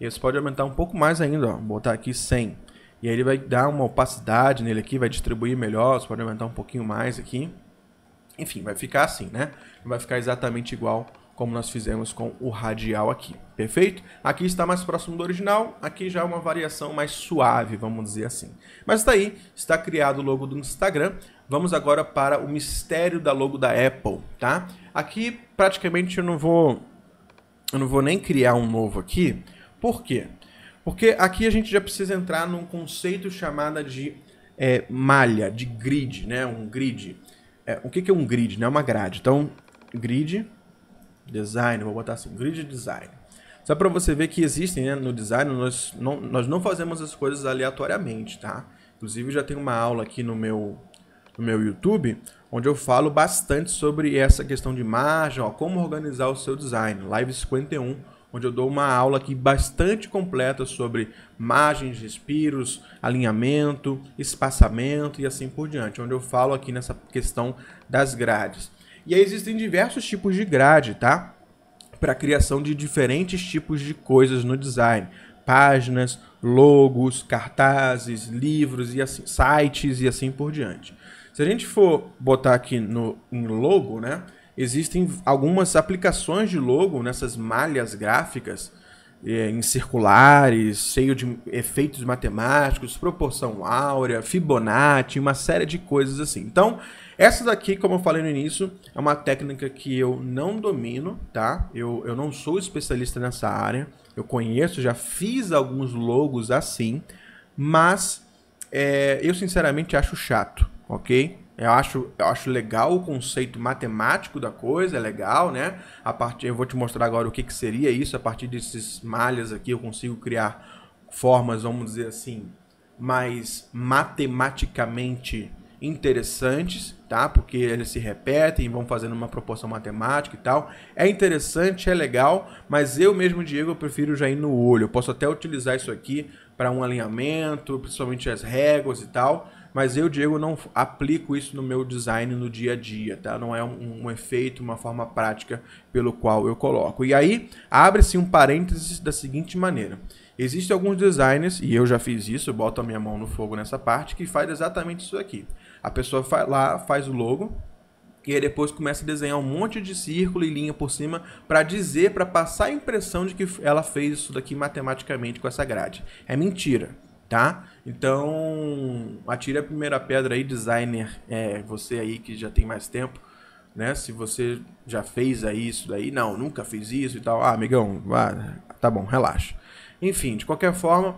E você pode aumentar um pouco mais ainda, ó, botar aqui 100. E aí ele vai dar uma opacidade nele aqui, vai distribuir melhor. Você pode aumentar um pouquinho mais aqui. Enfim, vai ficar assim, né? vai ficar exatamente igual como nós fizemos com o radial aqui, perfeito? Aqui está mais próximo do original, aqui já é uma variação mais suave, vamos dizer assim. Mas está aí, está criado o logo do Instagram. Vamos agora para o mistério da logo da Apple, tá? Aqui praticamente eu não vou eu não vou nem criar um novo aqui. Por quê? Porque aqui a gente já precisa entrar num conceito chamado de é, malha, de grid, né? Um grid. É, o que, que é um grid? Né? Uma grade. Então, grid design, vou botar assim, grid design. Só para você ver que existem, né? No design, nós não, nós não fazemos as coisas aleatoriamente, tá? Inclusive, já tem uma aula aqui no meu no meu YouTube, onde eu falo bastante sobre essa questão de margem, ó, como organizar o seu design. Live 51, onde eu dou uma aula aqui bastante completa sobre margens, respiros, alinhamento, espaçamento e assim por diante, onde eu falo aqui nessa questão das grades. E aí existem diversos tipos de grade, tá? Para criação de diferentes tipos de coisas no design. Páginas, logos, cartazes, livros e assim, sites e assim por diante. Se a gente for botar aqui no, em logo, né? Existem algumas aplicações de logo nessas malhas gráficas, é, em circulares, cheio de efeitos matemáticos, proporção áurea, Fibonacci, uma série de coisas assim. Então, essa daqui, como eu falei no início, é uma técnica que eu não domino, tá? Eu, eu não sou especialista nessa área, eu conheço, já fiz alguns logos assim, mas é, eu sinceramente acho chato ok? Eu acho, eu acho legal o conceito matemático da coisa, é legal, né? A partir, eu vou te mostrar agora o que, que seria isso. A partir desses malhas aqui, eu consigo criar formas, vamos dizer assim, mais matematicamente interessantes, tá? Porque eles se repetem, vão fazendo uma proporção matemática e tal. É interessante, é legal, mas eu mesmo, Diego, eu prefiro já ir no olho. Eu posso até utilizar isso aqui para um alinhamento, principalmente as réguas e tal, mas eu, Diego, não aplico isso no meu design no dia a dia, tá? Não é um, um efeito, uma forma prática pelo qual eu coloco. E aí, abre-se um parênteses da seguinte maneira. Existem alguns designers, e eu já fiz isso, eu boto a minha mão no fogo nessa parte, que faz exatamente isso aqui. A pessoa vai lá, faz o logo, e aí depois começa a desenhar um monte de círculo e linha por cima para dizer, para passar a impressão de que ela fez isso daqui matematicamente com essa grade. É mentira tá? Então, atire a primeira pedra aí, designer, é, você aí que já tem mais tempo, né? Se você já fez aí isso daí, não, nunca fiz isso e tal. Ah, amigão, tá bom, relaxa. Enfim, de qualquer forma,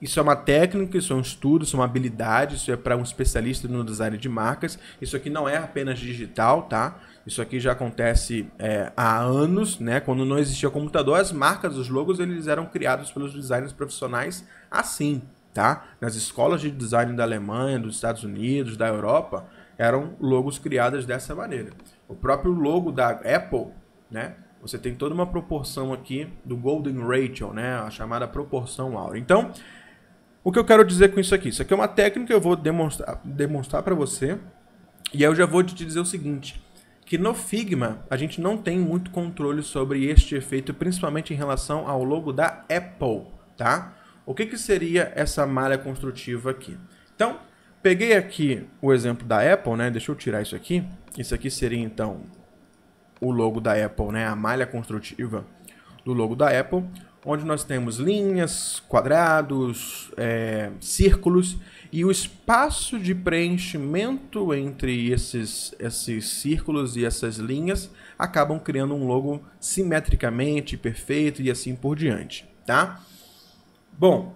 isso é uma técnica, isso é um estudo, isso é uma habilidade, isso é para um especialista no design de marcas. Isso aqui não é apenas digital, tá? Isso aqui já acontece é, há anos, né? Quando não existia computador, as marcas, os logos, eles eram criados pelos designers profissionais assim, tá? Nas escolas de design da Alemanha, dos Estados Unidos, da Europa, eram logos criados dessa maneira. O próprio logo da Apple, né? Você tem toda uma proporção aqui do Golden Ratio, né? A chamada proporção áurea. Então, o que eu quero dizer com isso aqui? Isso aqui é uma técnica que eu vou demonstrar, demonstrar para você. E eu já vou te dizer o seguinte, que no Figma a gente não tem muito controle sobre este efeito, principalmente em relação ao logo da Apple, tá? O que, que seria essa malha construtiva aqui? Então, peguei aqui o exemplo da Apple, né? Deixa eu tirar isso aqui. Isso aqui seria, então, o logo da Apple, né? A malha construtiva do logo da Apple, onde nós temos linhas, quadrados, é, círculos e o espaço de preenchimento entre esses, esses círculos e essas linhas acabam criando um logo simetricamente perfeito e assim por diante, tá? Bom,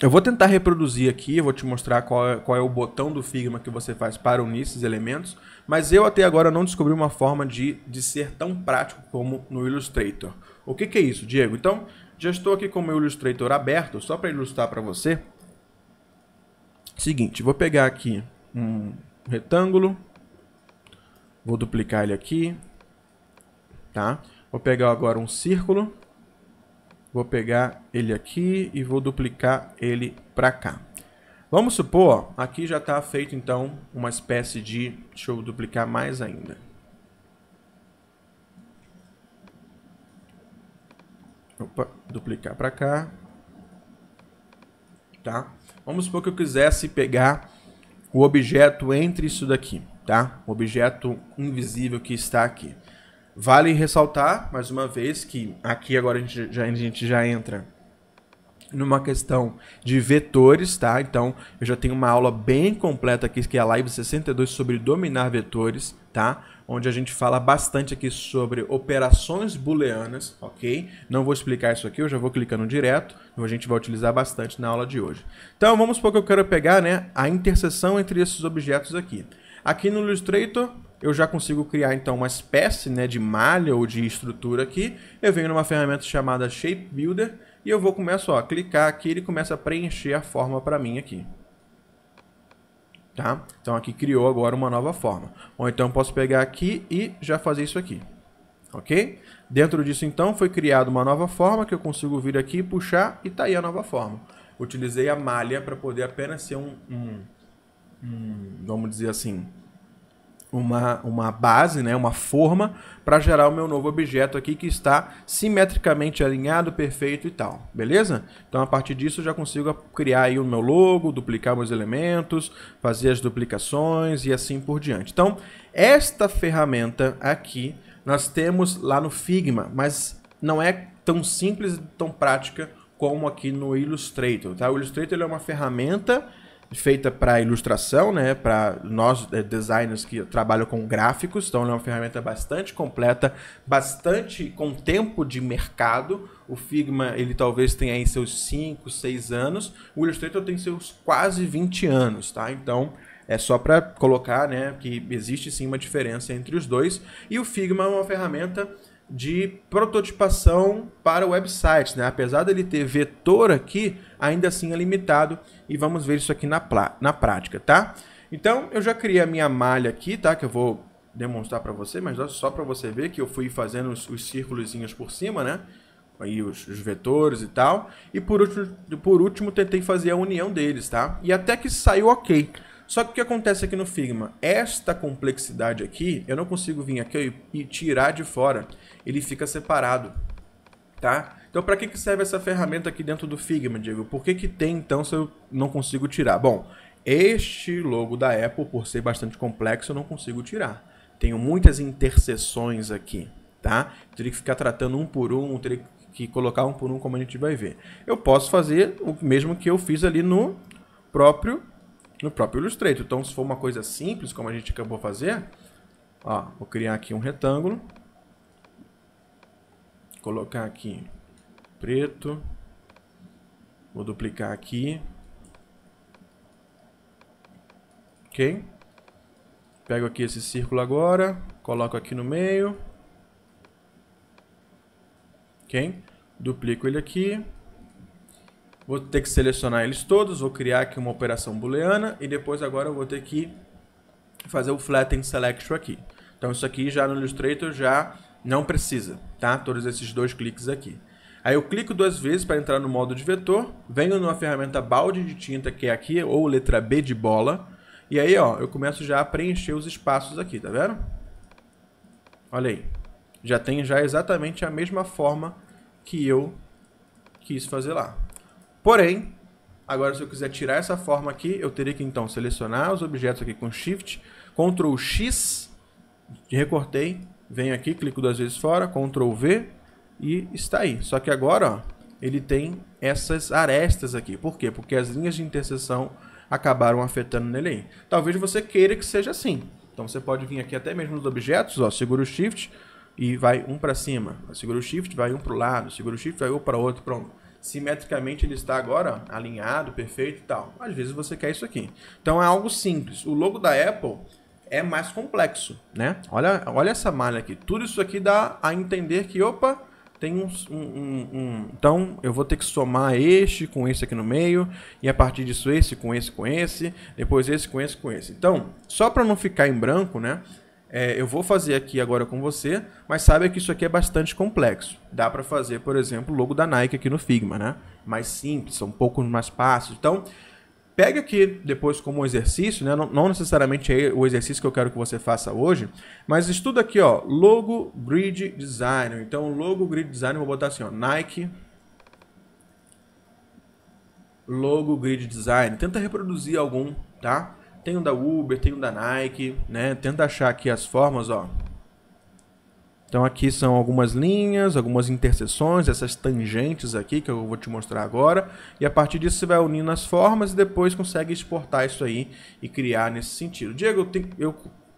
eu vou tentar reproduzir aqui, eu vou te mostrar qual é, qual é o botão do Figma que você faz para unir esses elementos, mas eu até agora não descobri uma forma de, de ser tão prático como no Illustrator. O que, que é isso, Diego? Então, já estou aqui com o meu Illustrator aberto, só para ilustrar para você. Seguinte, vou pegar aqui um retângulo, vou duplicar ele aqui, tá? Vou pegar agora um círculo, Vou pegar ele aqui e vou duplicar ele para cá. Vamos supor, ó, aqui já está feito então uma espécie de... Deixa eu duplicar mais ainda. Opa, duplicar para cá. Tá? Vamos supor que eu quisesse pegar o objeto entre isso daqui, tá? O objeto invisível que está aqui. Vale ressaltar, mais uma vez, que aqui agora a gente já, a gente já entra numa questão de vetores, tá? Então, eu já tenho uma aula bem completa aqui, que é a live 62 sobre dominar vetores, tá? Onde a gente fala bastante aqui sobre operações booleanas, ok? Não vou explicar isso aqui, eu já vou clicando direto, então a gente vai utilizar bastante na aula de hoje. Então, vamos supor que eu quero pegar, né, a interseção entre esses objetos aqui. Aqui no Illustrator, eu já consigo criar então uma espécie né, de malha ou de estrutura aqui. Eu venho numa ferramenta chamada Shape Builder e eu vou começar ó, a clicar aqui, ele começa a preencher a forma para mim aqui. Tá? Então aqui criou agora uma nova forma. Ou então posso pegar aqui e já fazer isso aqui. Ok? Dentro disso então foi criada uma nova forma que eu consigo vir aqui, puxar e tá aí a nova forma. Utilizei a malha para poder apenas ser um, um, um vamos dizer assim, uma, uma base, né, uma forma para gerar o meu novo objeto aqui que está simetricamente alinhado, perfeito e tal, beleza? Então a partir disso eu já consigo criar aí o meu logo, duplicar meus elementos, fazer as duplicações e assim por diante. Então esta ferramenta aqui nós temos lá no Figma, mas não é tão simples, tão prática como aqui no Illustrator, tá? O Illustrator é uma ferramenta feita para ilustração, né? Para nós é, designers que trabalham com gráficos, então é uma ferramenta bastante completa, bastante com tempo de mercado. O Figma ele talvez tenha aí seus 5, 6 anos. O Illustrator tem seus quase 20 anos, tá? Então é só para colocar, né? Que existe sim uma diferença entre os dois. E o Figma é uma ferramenta de prototipação para websites. Né? Apesar dele ter vetor aqui, ainda assim é limitado e vamos ver isso aqui na, na prática, tá? Então, eu já criei a minha malha aqui, tá? Que eu vou demonstrar para você, mas só para você ver que eu fui fazendo os, os por cima, né? Aí os, os, vetores e tal. E por último, por último, tentei fazer a união deles, tá? E até que saiu ok. Só que o que acontece aqui no Figma? Esta complexidade aqui, eu não consigo vir aqui e tirar de fora. Ele fica separado, tá? Então, para que, que serve essa ferramenta aqui dentro do Figma, Diego? Por que, que tem, então, se eu não consigo tirar? Bom, este logo da Apple, por ser bastante complexo, eu não consigo tirar. Tenho muitas interseções aqui, tá? Teria que ficar tratando um por um, teria que colocar um por um, como a gente vai ver. Eu posso fazer o mesmo que eu fiz ali no próprio no próprio Illustrator. Então, se for uma coisa simples, como a gente acabou de fazer, ó, vou criar aqui um retângulo, colocar aqui preto, vou duplicar aqui, ok? Pego aqui esse círculo agora, coloco aqui no meio, ok? Duplico ele aqui, Vou ter que selecionar eles todos, vou criar aqui uma operação booleana e depois agora eu vou ter que fazer o flatten selection aqui. Então isso aqui já no Illustrator já não precisa, tá? Todos esses dois cliques aqui. Aí eu clico duas vezes para entrar no modo de vetor, venho numa ferramenta balde de tinta que é aqui, ou letra B de bola, e aí ó, eu começo já a preencher os espaços aqui, tá vendo? Olha aí, já tem já exatamente a mesma forma que eu quis fazer lá. Porém, agora se eu quiser tirar essa forma aqui, eu teria que então selecionar os objetos aqui com Shift, Ctrl X, recortei, venho aqui, clico duas vezes fora, Ctrl V e está aí. Só que agora, ó, ele tem essas arestas aqui. Por quê? Porque as linhas de interseção acabaram afetando nele aí. Talvez você queira que seja assim. Então você pode vir aqui até mesmo nos objetos, ó, segura o Shift e vai um para cima. Segura o Shift, vai um para o lado, segura o Shift, vai um para outro, pronto simetricamente ele está agora alinhado, perfeito e tal. Às vezes você quer isso aqui. Então é algo simples. O logo da Apple é mais complexo, né? Olha, olha essa malha aqui. Tudo isso aqui dá a entender que, opa, tem um, um, um, um, Então, eu vou ter que somar este com esse aqui no meio, e a partir disso esse com esse com esse, depois esse com esse com esse. Então, só para não ficar em branco, né? é, eu vou fazer aqui agora com você, mas saiba que isso aqui é bastante complexo. Dá para fazer, por exemplo, o logo da Nike aqui no Figma, né? Mais simples, um pouco mais fácil. Então, pega aqui depois como exercício, né? Não, não necessariamente é o exercício que eu quero que você faça hoje, mas estuda aqui, ó, logo grid design. Então, logo grid design, vou botar assim, ó, Nike logo grid design. Tenta reproduzir algum, tá? Tem da Uber, tem da Nike, né? Tenta achar aqui as formas, ó. Então aqui são algumas linhas, algumas interseções, essas tangentes aqui que eu vou te mostrar agora. E a partir disso você vai unindo as formas e depois consegue exportar isso aí e criar nesse sentido. Diego, eu, eu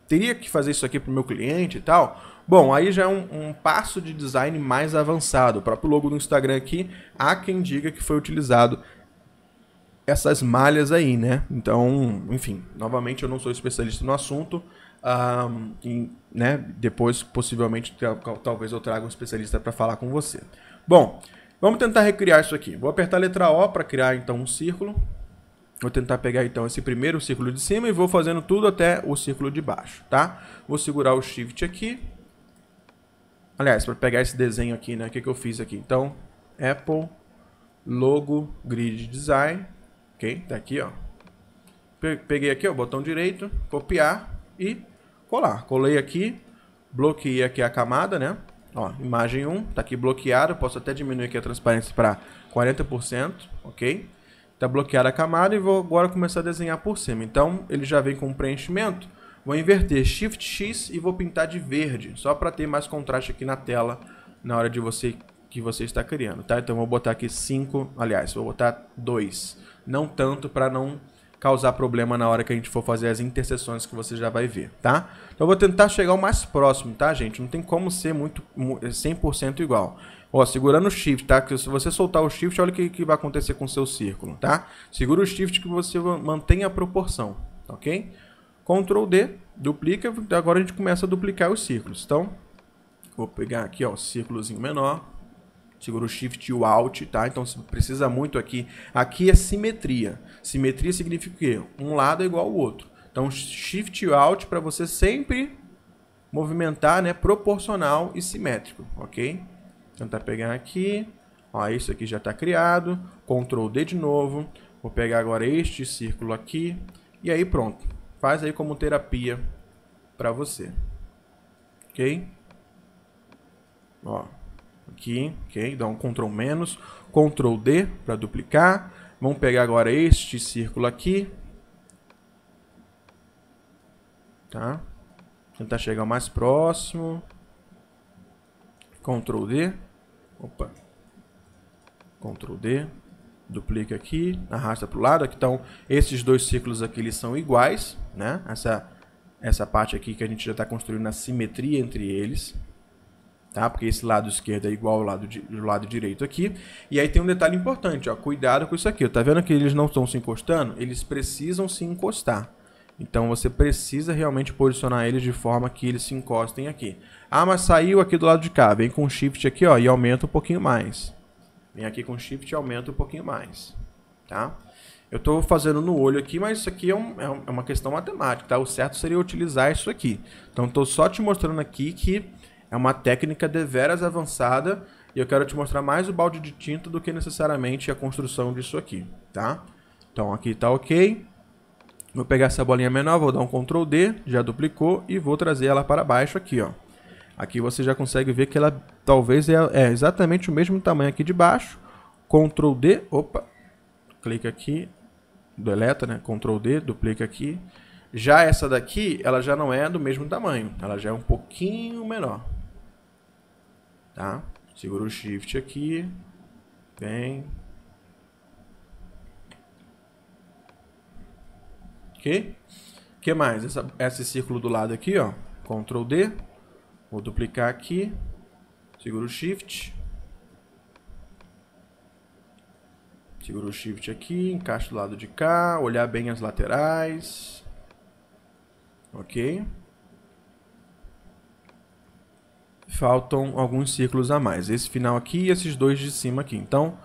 teria que fazer isso aqui para o meu cliente e tal? Bom, aí já é um, um, passo de design mais avançado. O próprio logo do Instagram aqui, há quem diga que foi utilizado essas malhas aí, né? Então, enfim, novamente eu não sou especialista no assunto. Um, e, né, depois, possivelmente, talvez eu traga um especialista para falar com você. Bom, vamos tentar recriar isso aqui. Vou apertar a letra O para criar então um círculo. Vou tentar pegar então esse primeiro círculo de cima e vou fazendo tudo até o círculo de baixo, tá? Vou segurar o Shift aqui. Aliás, para pegar esse desenho aqui, né? O que, que eu fiz aqui? Então, Apple, logo, grid design. Ok? Tá aqui, ó. Peguei aqui, ó, botão direito, copiar e colar. Colei aqui, bloqueei aqui a camada, né? Ó, imagem 1, tá aqui bloqueada, posso até diminuir aqui a transparência para 40%, ok? Tá bloqueada a camada e vou agora começar a desenhar por cima. Então, ele já vem com preenchimento. Vou inverter Shift X e vou pintar de verde, só para ter mais contraste aqui na tela na hora de você que você está criando, tá? Então, vou botar aqui 5, aliás, vou botar 2 não tanto para não causar problema na hora que a gente for fazer as interseções que você já vai ver, tá? Então eu vou tentar chegar o mais próximo, tá, gente? Não tem como ser muito 100% é igual. Ó, segurando o shift, tá? Que se você soltar o shift, olha o que, que vai acontecer com o seu círculo, tá? Segura o shift que você mantém a proporção, ok? Ctrl D, duplica, agora a gente começa a duplicar os círculos. Então, vou pegar aqui, ó, o círculozinho menor, segura o Shift e o Alt, tá? Então precisa muito aqui. Aqui é simetria. Simetria significa o quê? Um lado é igual ao outro. Então Shift e Alt para você sempre movimentar, né? Proporcional e simétrico, ok? Tentar tá pegar aqui. Ó, isso aqui já está criado. Ctrl D de novo. Vou pegar agora este círculo aqui. E aí pronto. Faz aí como terapia para você. Ok? Ó. Aqui, ok? Dá um Ctrl menos, Ctrl D para duplicar. Vamos pegar agora este círculo aqui. Tá? Tentar chegar o mais próximo. Ctrl D. Opa. Ctrl D. Duplica aqui, arrasta para o lado. Então, esses dois círculos aqui eles são iguais, né? Essa, essa parte aqui que a gente já está construindo a simetria entre eles tá? Porque esse lado esquerdo é igual ao lado, di lado direito aqui. E aí tem um detalhe importante, ó, cuidado com isso aqui. Tá vendo que eles não estão se encostando? Eles precisam se encostar. Então você precisa realmente posicionar eles de forma que eles se encostem aqui. Ah, mas saiu aqui do lado de cá. Vem com shift aqui, ó, e aumenta um pouquinho mais. Vem aqui com shift e aumenta um pouquinho mais, tá? Eu estou fazendo no olho aqui, mas isso aqui é, um, é, é uma questão matemática, tá? O certo seria utilizar isso aqui. Então, estou só te mostrando aqui que é uma técnica deveras avançada e eu quero te mostrar mais o balde de tinta do que necessariamente a construção disso aqui, tá? Então aqui tá ok. Vou pegar essa bolinha menor, vou dar um Ctrl D, já duplicou e vou trazer ela para baixo aqui, ó. Aqui você já consegue ver que ela talvez é, é exatamente o mesmo tamanho aqui de baixo. Ctrl D, opa, clica aqui, deleta, né? Ctrl D, duplica aqui. Já essa daqui, ela já não é do mesmo tamanho, ela já é um pouquinho menor tá? Segura o shift aqui, vem. Ok? O que mais? Essa, esse círculo do lado aqui, ó, Ctrl D, vou duplicar aqui, segura o shift. Segura o shift aqui, encaixa do lado de cá, olhar bem as laterais. Ok? faltam alguns círculos a mais. Esse final aqui e esses dois de cima aqui. Então,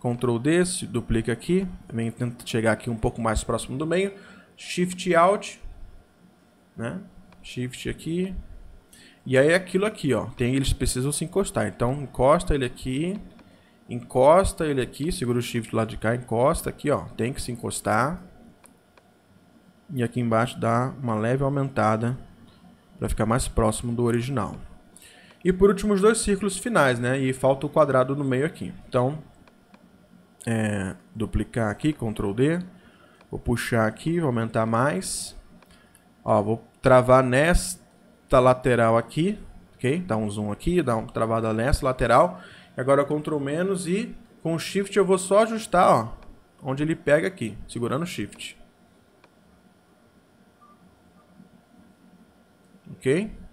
Ctrl D, duplica aqui. Também tenta chegar aqui um pouco mais próximo do meio. Shift Alt, né? Shift aqui. E aí aquilo aqui, ó. Tem, eles precisam se encostar. Então, encosta ele aqui. Encosta ele aqui. Segura o Shift do lado de cá. Encosta aqui, ó. Tem que se encostar. E aqui embaixo dá uma leve aumentada para ficar mais próximo do original. E por último, os dois círculos finais, né? E falta o quadrado no meio aqui. Então, é, duplicar aqui, Ctrl D. Vou puxar aqui, vou aumentar mais. Ó, vou travar nesta lateral aqui, ok? Dá um zoom aqui, dá uma travada nessa lateral. Agora Ctrl menos e com Shift eu vou só ajustar, ó, onde ele pega aqui, segurando Shift. Ok?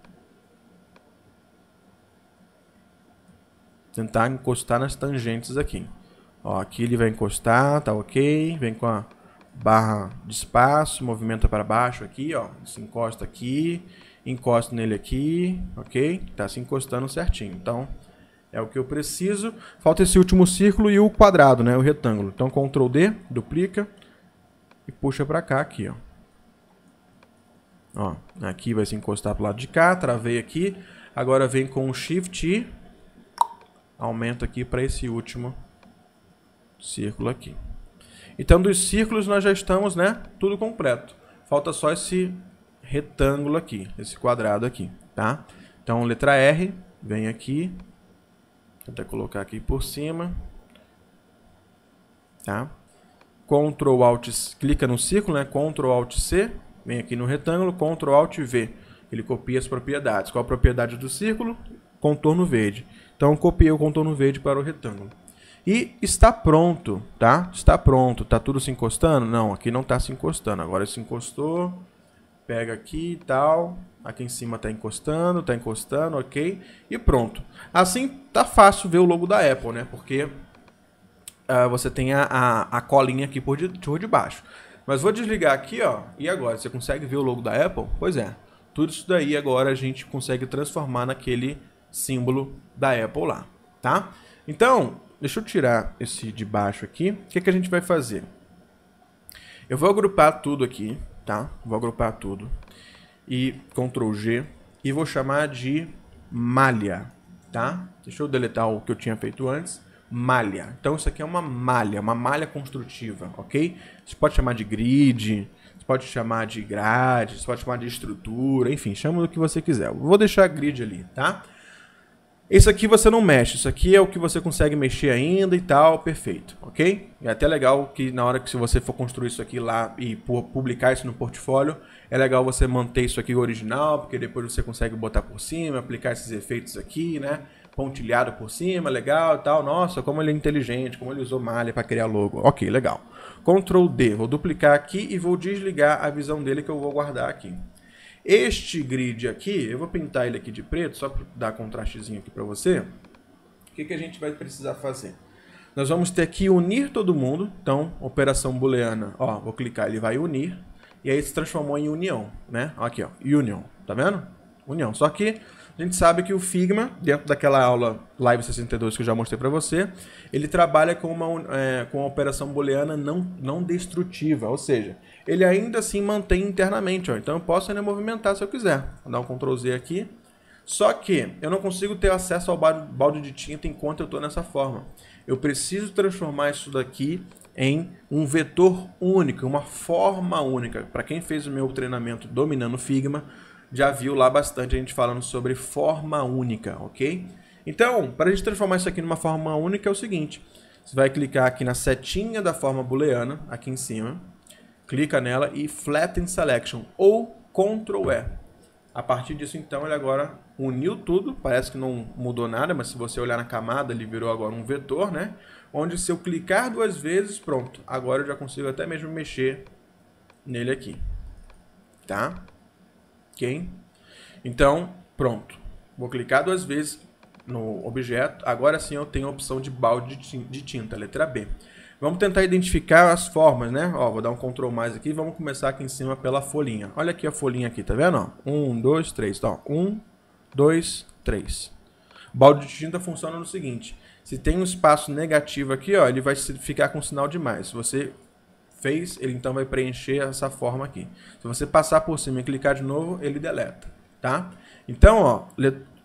tentar encostar nas tangentes aqui. Ó, aqui ele vai encostar, tá ok. Vem com a barra de espaço, movimenta para baixo aqui, ó. Se encosta aqui, encosta nele aqui, ok? Tá se encostando certinho. Então, é o que eu preciso. Falta esse último círculo e o quadrado, né? O retângulo. Então, Ctrl D, duplica e puxa para cá aqui, ó. Ó, aqui vai se encostar pro lado de cá, travei aqui. Agora vem com o Shift e aumento aqui para esse último círculo aqui. Então, dos círculos nós já estamos, né, tudo completo. Falta só esse retângulo aqui, esse quadrado aqui, tá? Então, letra R, vem aqui, vou até colocar aqui por cima, tá? Ctrl Alt, clica no círculo, né? Ctrl Alt C, vem aqui no retângulo, Ctrl Alt V. Ele copia as propriedades. Qual a propriedade do círculo? Contorno verde. Então copiei o contorno verde para o retângulo. E está pronto, tá? Está pronto. Tá tudo se encostando? Não, aqui não está se encostando. Agora se encostou. Pega aqui e tal. Aqui em cima está encostando, está encostando, ok. E pronto. Assim tá fácil ver o logo da Apple, né? Porque uh, você tem a, a, a, colinha aqui por, de, por debaixo. Mas vou desligar aqui, ó. E agora? Você consegue ver o logo da Apple? Pois é. Tudo isso daí agora a gente consegue transformar naquele símbolo da Apple lá, tá? Então, deixa eu tirar esse de baixo aqui. O que, que a gente vai fazer? Eu vou agrupar tudo aqui, tá? Vou agrupar tudo. E Ctrl G. E vou chamar de malha, tá? Deixa eu deletar o que eu tinha feito antes. Malha. Então isso aqui é uma malha, uma malha construtiva, ok? Você pode chamar de grid, você pode chamar de grade, você pode chamar de estrutura, enfim, chama o que você quiser. Eu vou deixar grid ali, tá? Isso aqui você não mexe, isso aqui é o que você consegue mexer ainda e tal, perfeito, ok? É até legal que na hora que se você for construir isso aqui lá e publicar isso no portfólio, é legal você manter isso aqui original, porque depois você consegue botar por cima, aplicar esses efeitos aqui, né? Pontilhado por cima, legal e tal. Nossa, como ele é inteligente, como ele usou malha para criar logo. Ok, legal. Ctrl D, vou duplicar aqui e vou desligar a visão dele que eu vou guardar aqui. Este grid aqui, eu vou pintar ele aqui de preto, só para dar contrastezinho aqui para você. O que, que a gente vai precisar fazer? Nós vamos ter que unir todo mundo. Então, operação booleana, ó, vou clicar, ele vai unir. E aí se transformou em união, né? Aqui, ó, union, tá vendo? União. Só que a gente sabe que o Figma, dentro daquela aula Live 62 que eu já mostrei para você, ele trabalha com uma, é, com uma operação booleana não, não destrutiva, ou seja, ele ainda assim mantém internamente. Ó. Então eu posso ainda movimentar se eu quiser. Vou dar um Ctrl Z aqui. Só que eu não consigo ter acesso ao balde de tinta enquanto eu estou nessa forma. Eu preciso transformar isso daqui em um vetor único, uma forma única. Para quem fez o meu treinamento dominando Figma, já viu lá bastante a gente falando sobre forma única, ok? Então, para a gente transformar isso aqui numa forma única é o seguinte. Você vai clicar aqui na setinha da forma booleana, aqui em cima clica nela e Flatten Selection ou Ctrl E. A partir disso, então, ele agora uniu tudo, parece que não mudou nada, mas se você olhar na camada, ele virou agora um vetor, né? Onde se eu clicar duas vezes, pronto, agora eu já consigo até mesmo mexer nele aqui, tá? Ok? Então, pronto, vou clicar duas vezes no objeto, agora sim eu tenho a opção de balde de tinta, letra B. Vamos tentar identificar as formas, né? Ó, vou dar um Ctrl mais aqui. Vamos começar aqui em cima pela folhinha. Olha aqui a folhinha aqui, tá vendo? Ó, um, dois, três. Então, um, dois, três. O balde de tinta funciona no seguinte. Se tem um espaço negativo aqui, ó, ele vai ficar com sinal de mais. Se você fez, ele então vai preencher essa forma aqui. Se você passar por cima e clicar de novo, ele deleta, tá? Então, ó,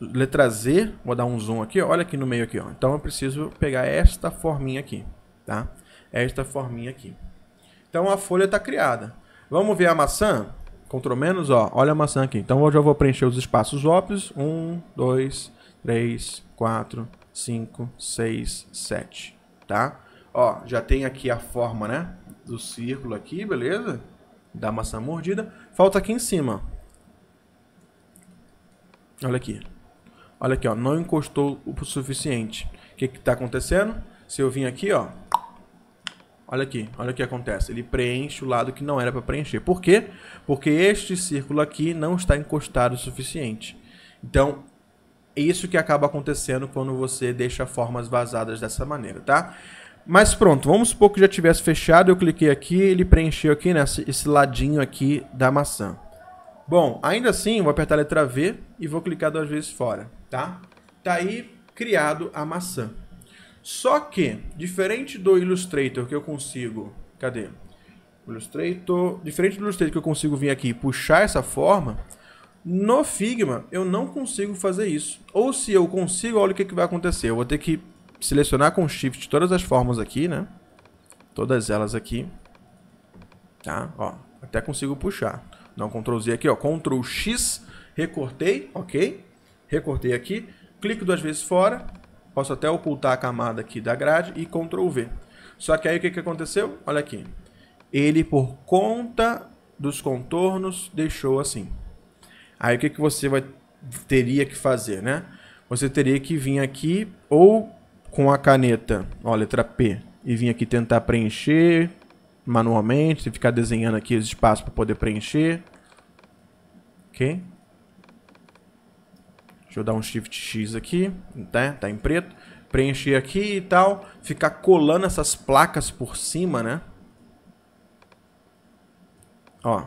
letra Z, vou dar um zoom aqui, olha aqui no meio aqui, ó. Então eu preciso pegar esta forminha aqui, tá? esta forminha aqui. Então a folha está criada. Vamos ver a maçã? Ctrl menos, ó, olha a maçã aqui. Então eu já vou preencher os espaços óbvios. 1, 2, 3, 4, 5, 6, 7, tá? Ó, já tem aqui a forma, né? Do círculo aqui, beleza? Da maçã mordida. Falta aqui em cima. Olha aqui. Olha aqui, ó, não encostou o suficiente. O que que tá acontecendo? Se eu vim aqui, ó, Olha aqui, olha o que acontece. Ele preenche o lado que não era para preencher. Por quê? Porque este círculo aqui não está encostado o suficiente. Então, é isso que acaba acontecendo quando você deixa formas vazadas dessa maneira, tá? Mas pronto, vamos supor que já tivesse fechado, eu cliquei aqui, ele preencheu aqui, nesse né, esse ladinho aqui da maçã. Bom, ainda assim, vou apertar a letra V e vou clicar duas vezes fora, tá? Tá aí criado a maçã. Só que, diferente do Illustrator que eu consigo... Cadê? Illustrator... Diferente do Illustrator que eu consigo vir aqui e puxar essa forma, no Figma eu não consigo fazer isso. Ou se eu consigo, olha o que, que vai acontecer. Eu vou ter que selecionar com Shift todas as formas aqui, né? Todas elas aqui. Tá? Ó, até consigo puxar. Não, Ctrl Z aqui, ó. Ctrl X, recortei, ok? Recortei aqui, clico duas vezes fora, Posso até ocultar a camada aqui da grade e Ctrl V. Só que aí o que, que aconteceu? Olha aqui. Ele, por conta dos contornos, deixou assim. Aí o que, que você vai, teria que fazer, né? Você teria que vir aqui ou com a caneta, ó, letra P, e vir aqui tentar preencher manualmente, ficar desenhando aqui os espaços para poder preencher. Ok? Deixa eu dar um Shift X aqui, né? Tá em preto. Preencher aqui e tal. Ficar colando essas placas por cima, né? Ó.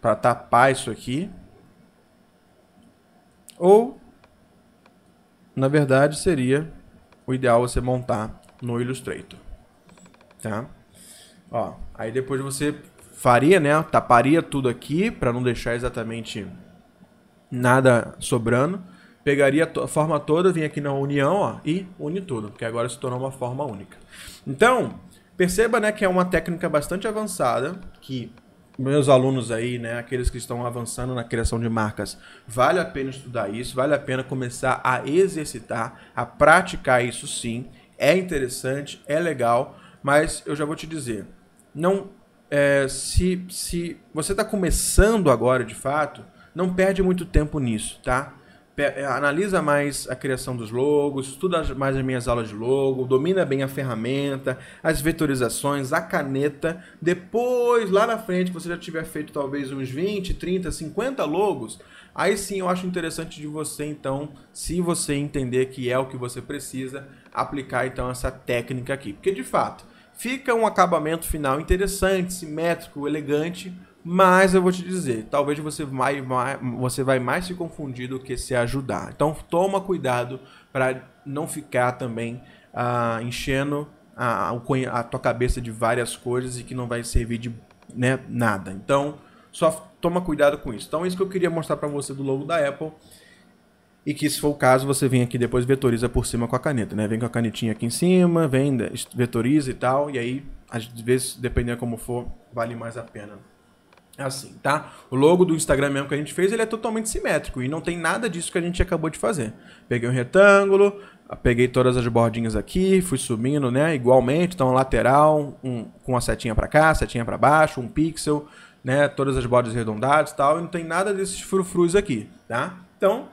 Pra tapar isso aqui. Ou, na verdade, seria o ideal você montar no Illustrator. Tá? Ó, aí depois você faria, né? Taparia tudo aqui para não deixar exatamente nada sobrando. Pegaria a forma toda, vim aqui na união ó, e une tudo, porque agora se tornou uma forma única. Então, perceba né, que é uma técnica bastante avançada, que meus alunos aí, né, aqueles que estão avançando na criação de marcas, vale a pena estudar isso, vale a pena começar a exercitar, a praticar isso sim. É interessante, é legal, mas eu já vou te dizer, não é, se, se você está começando agora de fato, não perde muito tempo nisso, tá? É, analisa mais a criação dos logos, estuda mais as minhas aulas de logo, domina bem a ferramenta, as vetorizações, a caneta. Depois, lá na frente, você já tiver feito talvez uns 20, 30, 50 logos, aí sim eu acho interessante de você então, se você entender que é o que você precisa, aplicar então essa técnica aqui. Porque de fato, Fica um acabamento final interessante, simétrico, elegante, mas eu vou te dizer, talvez você vai, vai, você vai mais se confundir do que se ajudar. Então toma cuidado para não ficar também ah, enchendo a, a, tua cabeça de várias coisas e que não vai servir de né, nada. Então só toma cuidado com isso. Então é isso que eu queria mostrar para você do logo da Apple e que se for o caso você vem aqui depois vetoriza por cima com a caneta, né? Vem com a canetinha aqui em cima, vem, né, vetoriza e tal, e aí às vezes, dependendo como for, vale mais a pena. Assim, tá? O logo do Instagram mesmo que a gente fez, ele é totalmente simétrico e não tem nada disso que a gente acabou de fazer. Peguei um retângulo, peguei todas as bordinhas aqui, fui subindo, né, igualmente, então lateral, um, com a setinha para cá, setinha para baixo, um pixel, né, todas as bordas arredondadas e tal, e não tem nada desses frufrus aqui, tá? Então,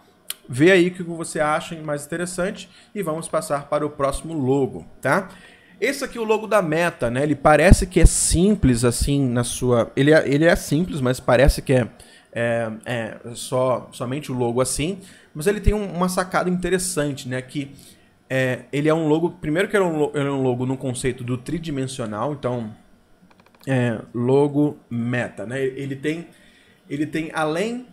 Vê aí o que você acha mais interessante e vamos passar para o próximo logo, tá? Esse aqui é o logo da Meta, né? Ele parece que é simples assim na sua. Ele é, ele é simples, mas parece que é, é, é só somente o logo assim. Mas ele tem um, uma sacada interessante, né? Que é, ele é um logo. Primeiro que era é um, é um logo no conceito do tridimensional, então é, logo meta, né? Ele tem, ele tem além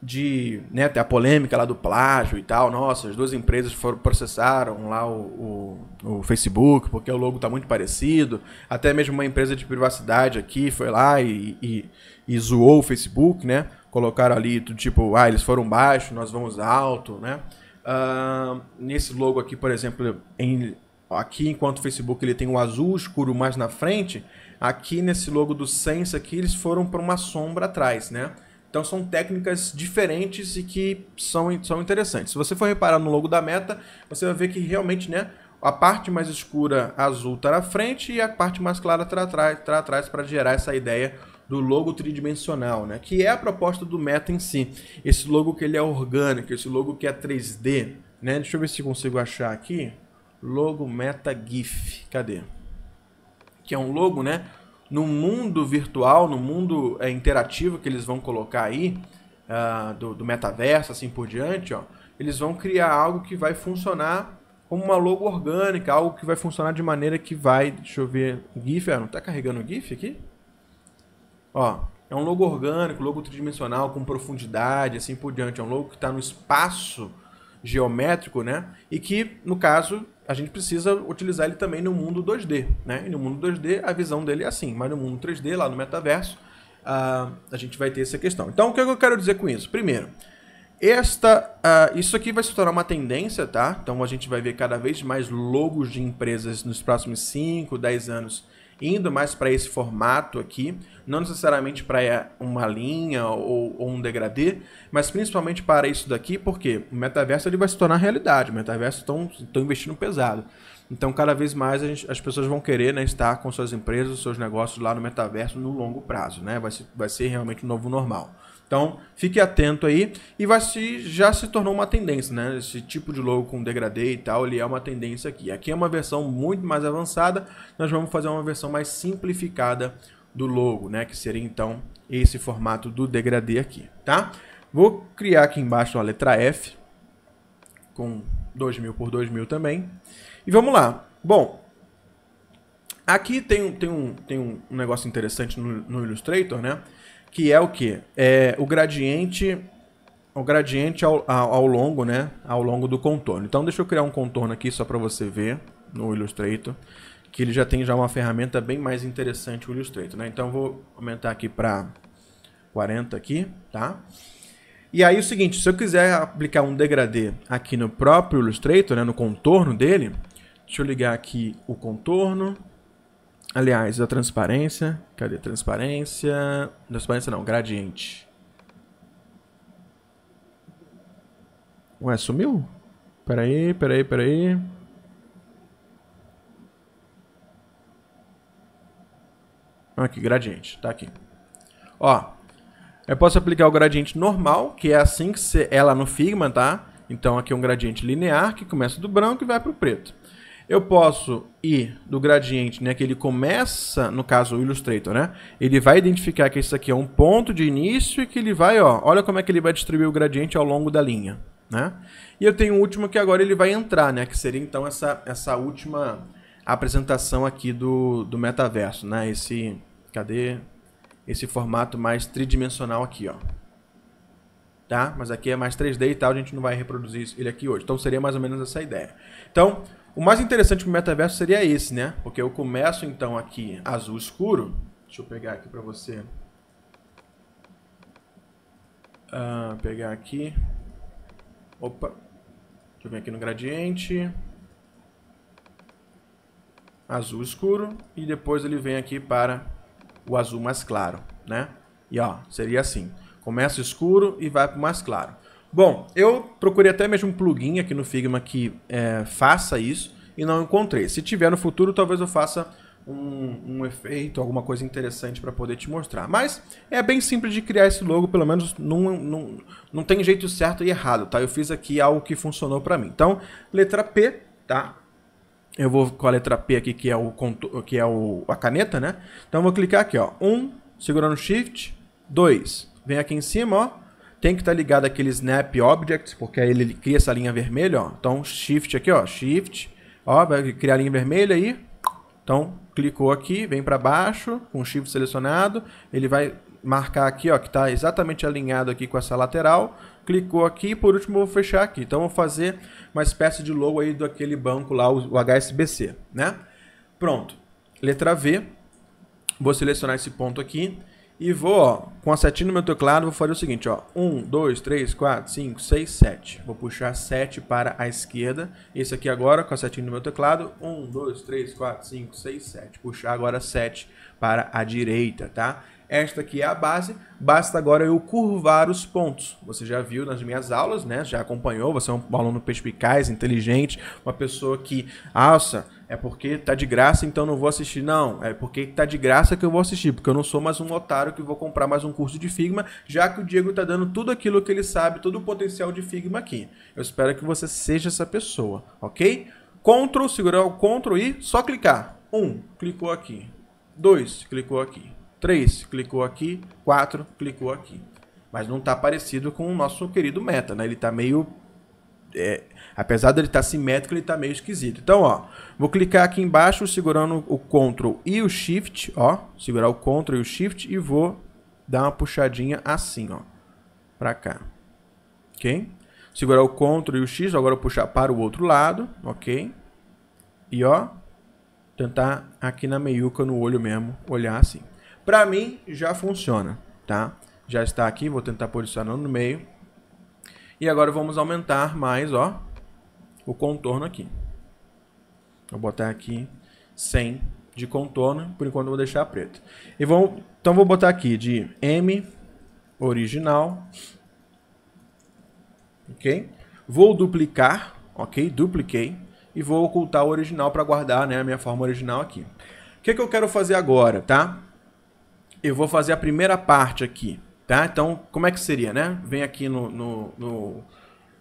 de né, ter a polêmica lá do plágio e tal. Nossa, as duas empresas foram, processaram lá o, o, o Facebook porque o logo está muito parecido. Até mesmo uma empresa de privacidade aqui foi lá e, e, e zoou o Facebook, né? Colocaram ali tudo tipo, ah, eles foram baixo, nós vamos alto, né? Uh, nesse logo aqui, por exemplo, em, aqui enquanto o Facebook ele tem o um azul escuro mais na frente, aqui nesse logo do Sense aqui eles foram para uma sombra atrás, né? Então são técnicas diferentes e que são, são interessantes. Se você for reparar no logo da meta, você vai ver que realmente, né? A parte mais escura azul está na frente e a parte mais clara está atrás tá para gerar essa ideia do logo tridimensional, né? Que é a proposta do Meta em si. Esse logo que ele é orgânico, esse logo que é 3D, né? Deixa eu ver se consigo achar aqui. Logo Meta GIF. Cadê? Que é um logo, né? no mundo virtual, no mundo é, interativo que eles vão colocar aí, uh, do, do, metaverso, assim por diante, ó, eles vão criar algo que vai funcionar como uma logo orgânica, algo que vai funcionar de maneira que vai. Deixa eu ver. GIF, ah, não tá carregando o GIF aqui? Ó, é um logo orgânico, logo tridimensional, com profundidade, assim por diante. É um logo que está no espaço geométrico, né? E que, no caso, a gente precisa utilizar ele também no mundo 2D, né? E no mundo 2D a visão dele é assim, mas no mundo 3D, lá no metaverso, uh, a gente vai ter essa questão. Então, o que eu quero dizer com isso? Primeiro, esta, uh, isso aqui vai se tornar uma tendência, tá? Então, a gente vai ver cada vez mais logos de empresas nos próximos 5, 10 anos indo mais para esse formato aqui, não necessariamente para uma linha ou, ou, um degradê, mas principalmente para isso daqui, porque o metaverso ele vai se tornar realidade, o metaverso estão investindo pesado. Então, cada vez mais gente, as pessoas vão querer né, estar com suas empresas, seus negócios lá no metaverso no longo prazo, né? Vai ser, vai ser realmente o um novo normal. Então, fique atento aí e vai se já se tornou uma tendência, né? Esse tipo de logo com degradê e tal, ele é uma tendência aqui. Aqui é uma versão muito mais avançada, nós vamos fazer uma versão mais simplificada do logo, né, que seria então esse formato do degradê aqui, tá? Vou criar aqui embaixo a letra F com 2000 por 2000 também. E vamos lá. Bom, aqui tem, tem, um, tem um negócio interessante no, no Illustrator, né? que é o que? É o gradiente o gradiente ao, ao, ao, longo, né? Ao longo do contorno. Então deixa eu criar um contorno aqui só para você ver no Illustrator, que ele já tem já uma ferramenta bem mais interessante o Illustrator, né? Então eu vou aumentar aqui para 40 aqui, tá? E aí o seguinte, se eu quiser aplicar um degradê aqui no próprio Illustrator, né, no contorno dele, deixa eu ligar aqui o contorno, Aliás, a transparência. Cadê a transparência? Transparência não, gradiente. Ué, sumiu? Peraí, peraí, peraí. Ah, aqui, gradiente. Tá aqui. Ó, eu posso aplicar o gradiente normal, que é assim que é lá no Figma, tá? Então aqui é um gradiente linear que começa do branco e vai para o preto. Eu posso ir do gradiente, né, que ele começa, no caso o Illustrator, né? Ele vai identificar que isso aqui é um ponto de início e que ele vai, ó, olha como é que ele vai distribuir o gradiente ao longo da linha, né? E eu tenho o último que agora ele vai entrar, né, que seria então essa essa última apresentação aqui do, do metaverso, né? Esse cadê esse formato mais tridimensional aqui, ó tá? Mas aqui é mais 3D e tal, a gente não vai reproduzir ele aqui hoje. Então seria mais ou menos essa ideia. Então, o mais interessante pro metaverso seria esse, né? Porque eu começo então aqui azul escuro. Deixa eu pegar aqui para você. Ah, pegar aqui. Opa. Deixa eu vir aqui no gradiente. Azul escuro. E depois ele vem aqui para o azul mais claro, né? E ó, seria assim. Começa escuro e vai para o mais claro. Bom, eu procurei até mesmo um plugin aqui no Figma que é, faça isso e não encontrei. Se tiver no futuro, talvez eu faça um, um efeito, alguma coisa interessante para poder te mostrar. Mas é bem simples de criar esse logo, pelo menos não, não, não tem jeito certo e errado, tá? Eu fiz aqui algo que funcionou para mim. Então, letra P, tá? Eu vou com a letra P aqui, que é, o, que é o, a caneta, né? Então, eu vou clicar aqui, ó. 1, um, segurando Shift. 2, vem aqui em cima, ó tem que estar tá ligado aquele snap object, porque aí ele cria essa linha vermelha, ó. Então, shift aqui, ó, shift, ó, vai criar a linha vermelha aí. Então, clicou aqui, vem para baixo, com o shift selecionado, ele vai marcar aqui, ó, que está exatamente alinhado aqui com essa lateral. Clicou aqui e por último vou fechar aqui. Então, vou fazer uma espécie de logo aí daquele banco lá, o HSBC, né? Pronto. Letra V, vou selecionar esse ponto aqui e vou, ó, com a setinha no meu teclado, vou fazer o seguinte, ó. 1, 2, 3, 4, 5, 6, 7. Vou puxar 7 para a esquerda. Esse aqui agora, com a setinha no meu teclado. 1, 2, 3, 4, 5, 6, 7. Puxar agora 7 para a direita, tá? Esta aqui é a base, basta agora eu curvar os pontos. Você já viu nas minhas aulas, né? Já acompanhou, você é um aluno perspicaz, inteligente, uma pessoa que alça é porque tá de graça, então não vou assistir. Não, é porque tá de graça que eu vou assistir, porque eu não sou mais um otário que vou comprar mais um curso de Figma, já que o Diego tá dando tudo aquilo que ele sabe, todo o potencial de Figma aqui. Eu espero que você seja essa pessoa, ok? Ctrl, segurar o Ctrl e só clicar. 1, um, clicou aqui. 2, clicou aqui. 3, clicou aqui. 4, clicou aqui. Mas não tá parecido com o nosso querido Meta, né? Ele tá meio é, Apesar dele estar tá simétrico, ele está meio esquisito. Então, ó, vou clicar aqui embaixo segurando o Ctrl e o Shift, ó, segurar o Ctrl e o Shift e vou dar uma puxadinha assim, ó, para cá. OK? Segurar o Ctrl e o X, agora eu puxar para o outro lado, OK? E ó, tentar aqui na meiuca no olho mesmo, olhar assim. Para mim já funciona, tá? Já está aqui, vou tentar posicionando no meio. E agora vamos aumentar mais, ó, o contorno aqui. Vou botar aqui 100 de contorno, por enquanto eu vou deixar preto. E vou, então vou botar aqui de M original, ok? Vou duplicar, ok? Dupliquei e vou ocultar o original para guardar né, a minha forma original aqui. O que, que eu quero fazer agora, tá? Eu vou fazer a primeira parte aqui, tá? Então, como é que seria, né? Vem aqui no, no, no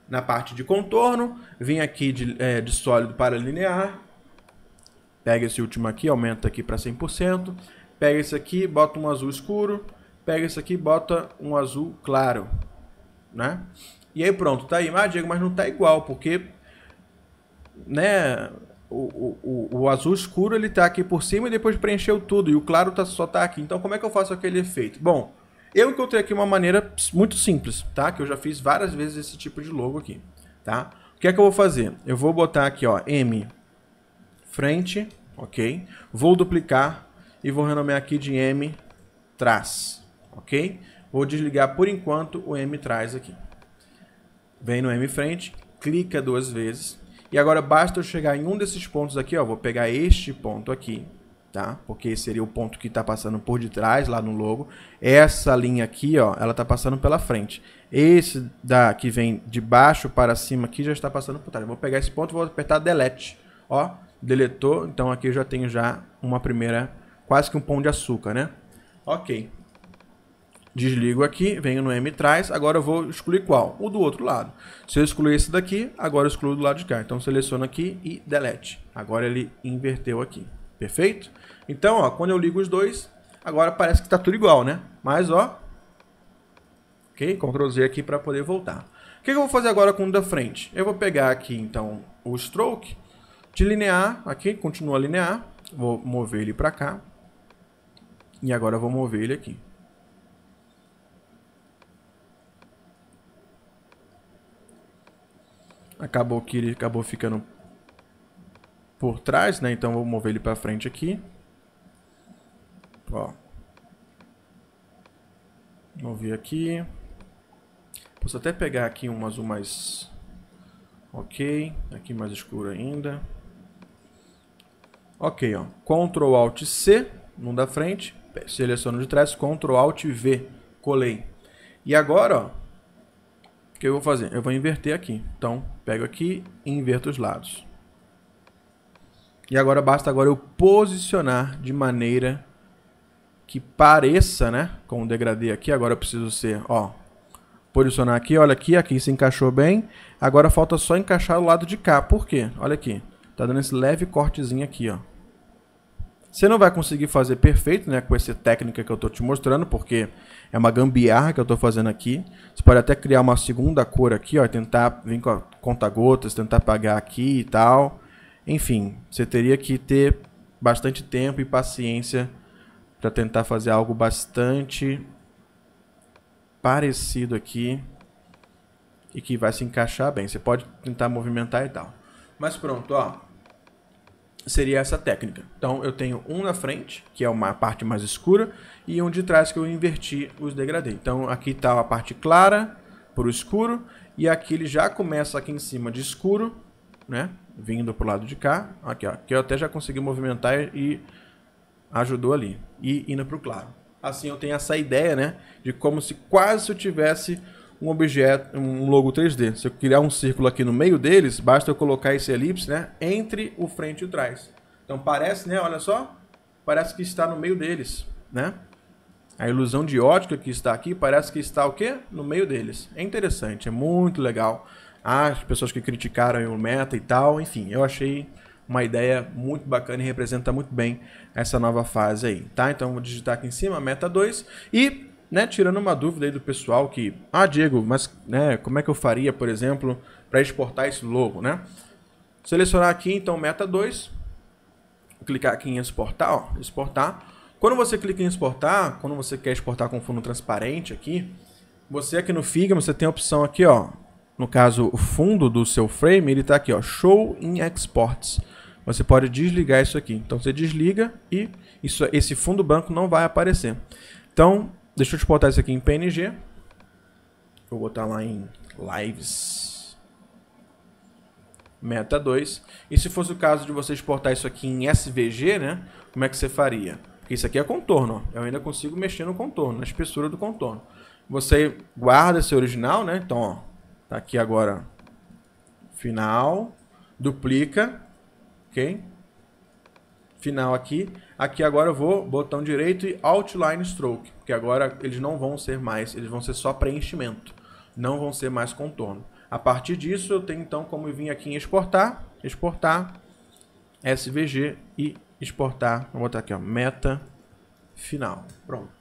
na parte de contorno. Vim aqui de, é, de sólido para linear. Pega esse último aqui, aumenta aqui para 100%. Pega esse aqui, bota um azul escuro. Pega esse aqui, bota um azul claro. Né? E aí pronto, tá aí. Ah, Diego, mas não tá igual, porque... Né, o, o, o azul escuro ele tá aqui por cima e depois preencheu tudo. E o claro tá, só tá aqui. Então como é que eu faço aquele efeito? Bom, eu encontrei aqui uma maneira muito simples, tá? Que eu já fiz várias vezes esse tipo de logo aqui, tá? O que é que eu vou fazer? Eu vou botar aqui, ó, M frente, ok? Vou duplicar e vou renomear aqui de M trás, ok? Vou desligar por enquanto o M trás aqui. Vem no M frente, clica duas vezes. E agora basta eu chegar em um desses pontos aqui, ó. Vou pegar este ponto aqui, tá? Porque seria o ponto que está passando por detrás lá no logo. Essa linha aqui, ó, ela está passando pela frente. Esse da que vem de baixo para cima aqui já está passando por trás. Eu vou pegar esse ponto, vou apertar delete, ó, deletou. Então aqui eu já tenho já uma primeira, quase que um pão de açúcar, né? Ok. Desligo aqui, venho no M trás, agora eu vou excluir qual? O do outro lado. Se eu excluir esse daqui, agora eu excluo do lado de cá. Então seleciono aqui e delete. Agora ele inverteu aqui. Perfeito? Então, ó, quando eu ligo os dois, agora parece que está tudo igual, né? Mas, ó, ok? Ctrl Z aqui para poder voltar. O que, que eu vou fazer agora com o da frente? Eu vou pegar aqui, então, o stroke de linear, aqui, continua linear, vou mover ele para cá, e agora eu vou mover ele aqui. Acabou que ele acabou ficando por trás, né? Então vou mover ele para frente aqui. Ó. Mover aqui. Posso até pegar aqui um azul mais... Ok. Aqui mais escuro ainda. Ok, ó. Ctrl Alt C, num da frente. Seleciono de trás, Ctrl Alt V. Colei. E agora, ó. O que eu vou fazer? Eu vou inverter aqui. Então, pego aqui e inverto os lados. E agora basta agora eu posicionar de maneira que pareça, né? Com o degradê aqui, agora eu preciso ser, ó, posicionar aqui, olha aqui, aqui se encaixou bem. Agora falta só encaixar o lado de cá. Por quê? Olha aqui. Tá dando esse leve cortezinho aqui, ó. Você não vai conseguir fazer perfeito, né, com essa técnica que eu tô te mostrando, porque é uma gambiarra que eu tô fazendo aqui. Você pode até criar uma segunda cor aqui, ó, tentar vir com a conta-gotas, tentar apagar aqui e tal. Enfim, você teria que ter bastante tempo e paciência para tentar fazer algo bastante parecido aqui e que vai se encaixar bem. Você pode tentar movimentar e tal. Mas pronto, ó. Seria essa técnica. Então eu tenho um na frente, que é uma parte mais escura, e um de trás que eu inverti os degradê. Então aqui está a parte clara para o escuro, e aqui ele já começa aqui em cima de escuro, né? vindo o lado de cá, aqui ó, que eu até já consegui movimentar e ajudou ali, e indo pro claro. Assim eu tenho essa ideia, né, de como se quase eu tivesse um objeto, um logo 3D. Se eu criar um círculo aqui no meio deles, basta eu colocar esse elipse, né, entre o frente e o trás. Então parece, né, olha só, parece que está no meio deles, né? A ilusão de ótica que está aqui parece que está o quê? No meio deles. É interessante, é muito legal as pessoas que criticaram o Meta e tal. Enfim, eu achei uma ideia muito bacana e representa muito bem essa nova fase aí, tá? Então vou digitar aqui em cima Meta 2 e, né, tirando uma dúvida aí do pessoal que, ah, Diego, mas, né, como é que eu faria, por exemplo, para exportar esse logo, né? Selecionar aqui então Meta 2, clicar aqui em exportar, ó, exportar. Quando você clica em exportar, quando você quer exportar com fundo transparente aqui, você aqui no Figma, você tem a opção aqui, ó, no caso, o fundo do seu frame, ele está aqui, ó, Show in Exports. Você pode desligar isso aqui. Então você desliga e isso, esse fundo branco não vai aparecer. Então, deixa eu exportar isso aqui em PNG. Vou botar lá em Lives. Meta 2. E se fosse o caso de você exportar isso aqui em SVG, né? Como é que você faria? Porque isso aqui é contorno, ó. Eu ainda consigo mexer no contorno, na espessura do contorno. Você guarda esse original, né? Então, ó, Tá aqui agora. Final. Duplica. Ok? Final aqui. Aqui agora eu vou, botão direito e Outline Stroke. Porque agora eles não vão ser mais, eles vão ser só preenchimento. Não vão ser mais contorno. A partir disso, eu tenho então como vir aqui em exportar, exportar, SVG e exportar. Vou botar aqui, ó, meta final. Pronto.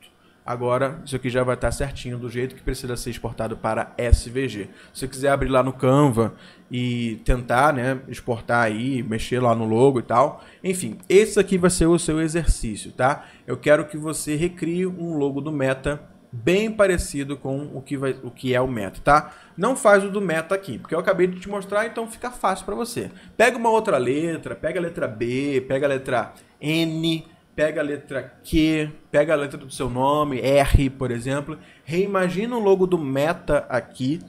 Agora, isso aqui já vai estar tá certinho do jeito que precisa ser exportado para SVG. Se você quiser abrir lá no Canva e tentar, né, exportar aí, mexer lá no logo e tal. Enfim, esse aqui vai ser o seu exercício, tá? Eu quero que você recrie um logo do Meta bem parecido com o que, vai, o que é o meta, tá? Não faz o do meta aqui, porque eu acabei de te mostrar, então fica fácil para você. Pega uma outra letra, pega a letra B, pega a letra N, pega a letra Q, pega a letra do seu nome, R, por exemplo, reimagina o logo do Meta aqui.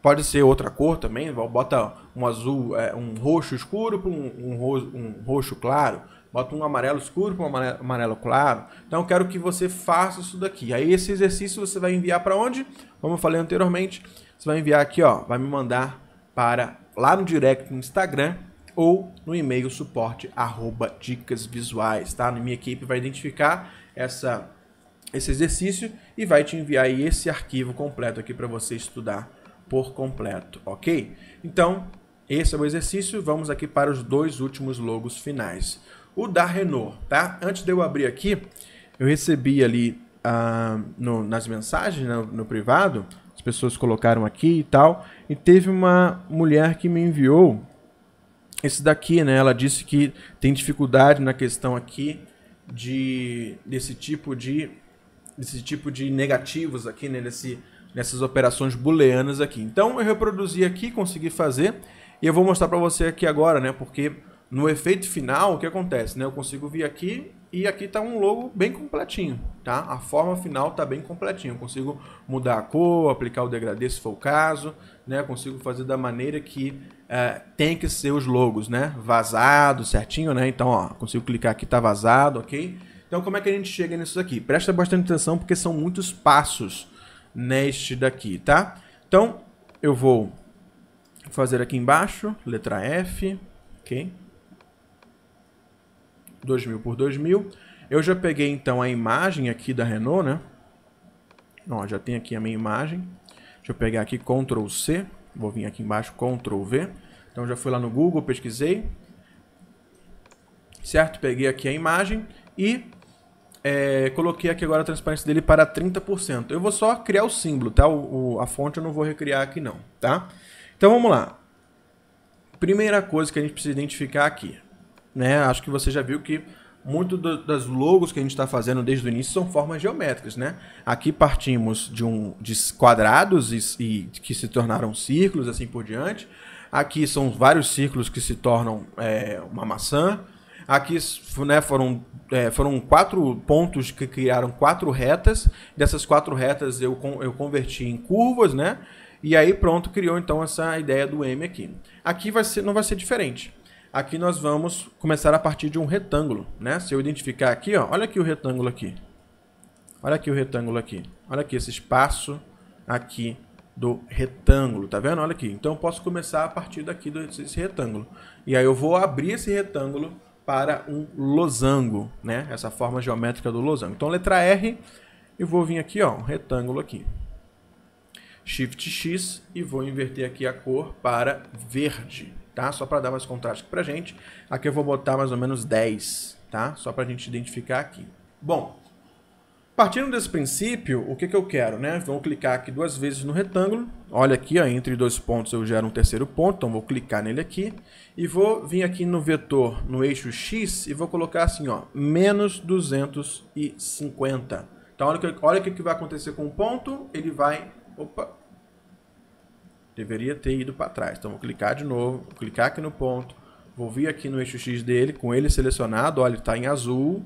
Pode ser outra cor também, bota um azul, é, um roxo escuro para um, um, roxo, claro, bota um amarelo escuro para um amarelo, claro. Então quero que você faça isso daqui. Aí esse exercício você vai enviar para onde? Como eu falei anteriormente, você vai enviar aqui, ó, vai me mandar para lá no direct no Instagram ou no e-mail suporte arroba dicas visuais, tá? Minha equipe vai identificar essa, esse exercício e vai te enviar esse arquivo completo aqui para você estudar por completo, ok? Então, esse é o exercício, vamos aqui para os dois últimos logos finais. O da Renault, tá? Antes de eu abrir aqui, eu recebi ali uh, no, nas mensagens, no, né, no privado, as pessoas colocaram aqui e tal, e teve uma mulher que me enviou esse daqui, né? Ela disse que tem dificuldade na questão aqui de desse tipo de desse tipo de negativos aqui, né? nessas operações booleanas aqui. Então eu reproduzi aqui, consegui fazer e eu vou mostrar para você aqui agora, né? Porque no efeito final o que acontece, né? Eu consigo vir aqui e aqui está um logo bem completinho, tá? A forma final está bem completinha. Eu consigo mudar a cor, aplicar o degradê se for o caso, né? Eu consigo fazer da maneira que é, tem que ser os logos, né? Vazado certinho, né? Então, ó, consigo clicar aqui, tá vazado, ok? Então, como é que a gente chega nisso aqui? Presta bastante atenção porque são muitos passos neste daqui, tá? Então, eu vou fazer aqui embaixo, letra F, ok? 2000 por 2000. Eu já peguei, então, a imagem aqui da Renault, né? Ó, já tem aqui a minha imagem. Deixa eu pegar aqui Ctrl C. Vou vir aqui embaixo, Ctrl V. Então já fui lá no Google, pesquisei. Certo? Peguei aqui a imagem e é, coloquei aqui agora a transparência dele para 30%. Eu vou só criar o símbolo, tá? O, o, a fonte eu não vou recriar aqui não, tá? Então vamos lá. Primeira coisa que a gente precisa identificar aqui, né? Acho que você já viu que muito do, das logos que a gente está fazendo desde o início são formas geométricas, né? Aqui partimos de um de quadrados e, e que se tornaram círculos, assim por diante. Aqui são vários círculos que se tornam é, uma maçã. Aqui né, foram, é, foram quatro pontos que criaram quatro retas. Dessas quatro retas eu, eu converti em curvas, né? E aí pronto, criou então essa ideia do M aqui. Aqui vai ser, não vai ser diferente aqui nós vamos começar a partir de um retângulo, né? Se eu identificar aqui, ó, olha aqui o retângulo aqui. Olha aqui o retângulo aqui. Olha aqui esse espaço aqui do retângulo, tá vendo? Olha aqui. Então eu posso começar a partir daqui desse retângulo. E aí eu vou abrir esse retângulo para um losango, né? Essa forma geométrica do losango. Então letra R, eu vou vir aqui, ó, um retângulo aqui. Shift X e vou inverter aqui a cor para verde, tá? Só para dar mais contraste para gente. Aqui eu vou botar mais ou menos 10, tá? Só a gente identificar aqui. Bom, partindo desse princípio, o que, que eu quero, né? vou clicar aqui duas vezes no retângulo. Olha aqui, ó, entre dois pontos eu gero um terceiro ponto, então vou clicar nele aqui. E vou vir aqui no vetor, no eixo X, e vou colocar assim, ó, menos 250. Então olha o que, olha que vai acontecer com o ponto, ele vai... Opa, Deveria ter ido para trás. Então vou clicar de novo, vou clicar aqui no ponto, vou vir aqui no eixo X dele, com ele selecionado, olha, está em azul,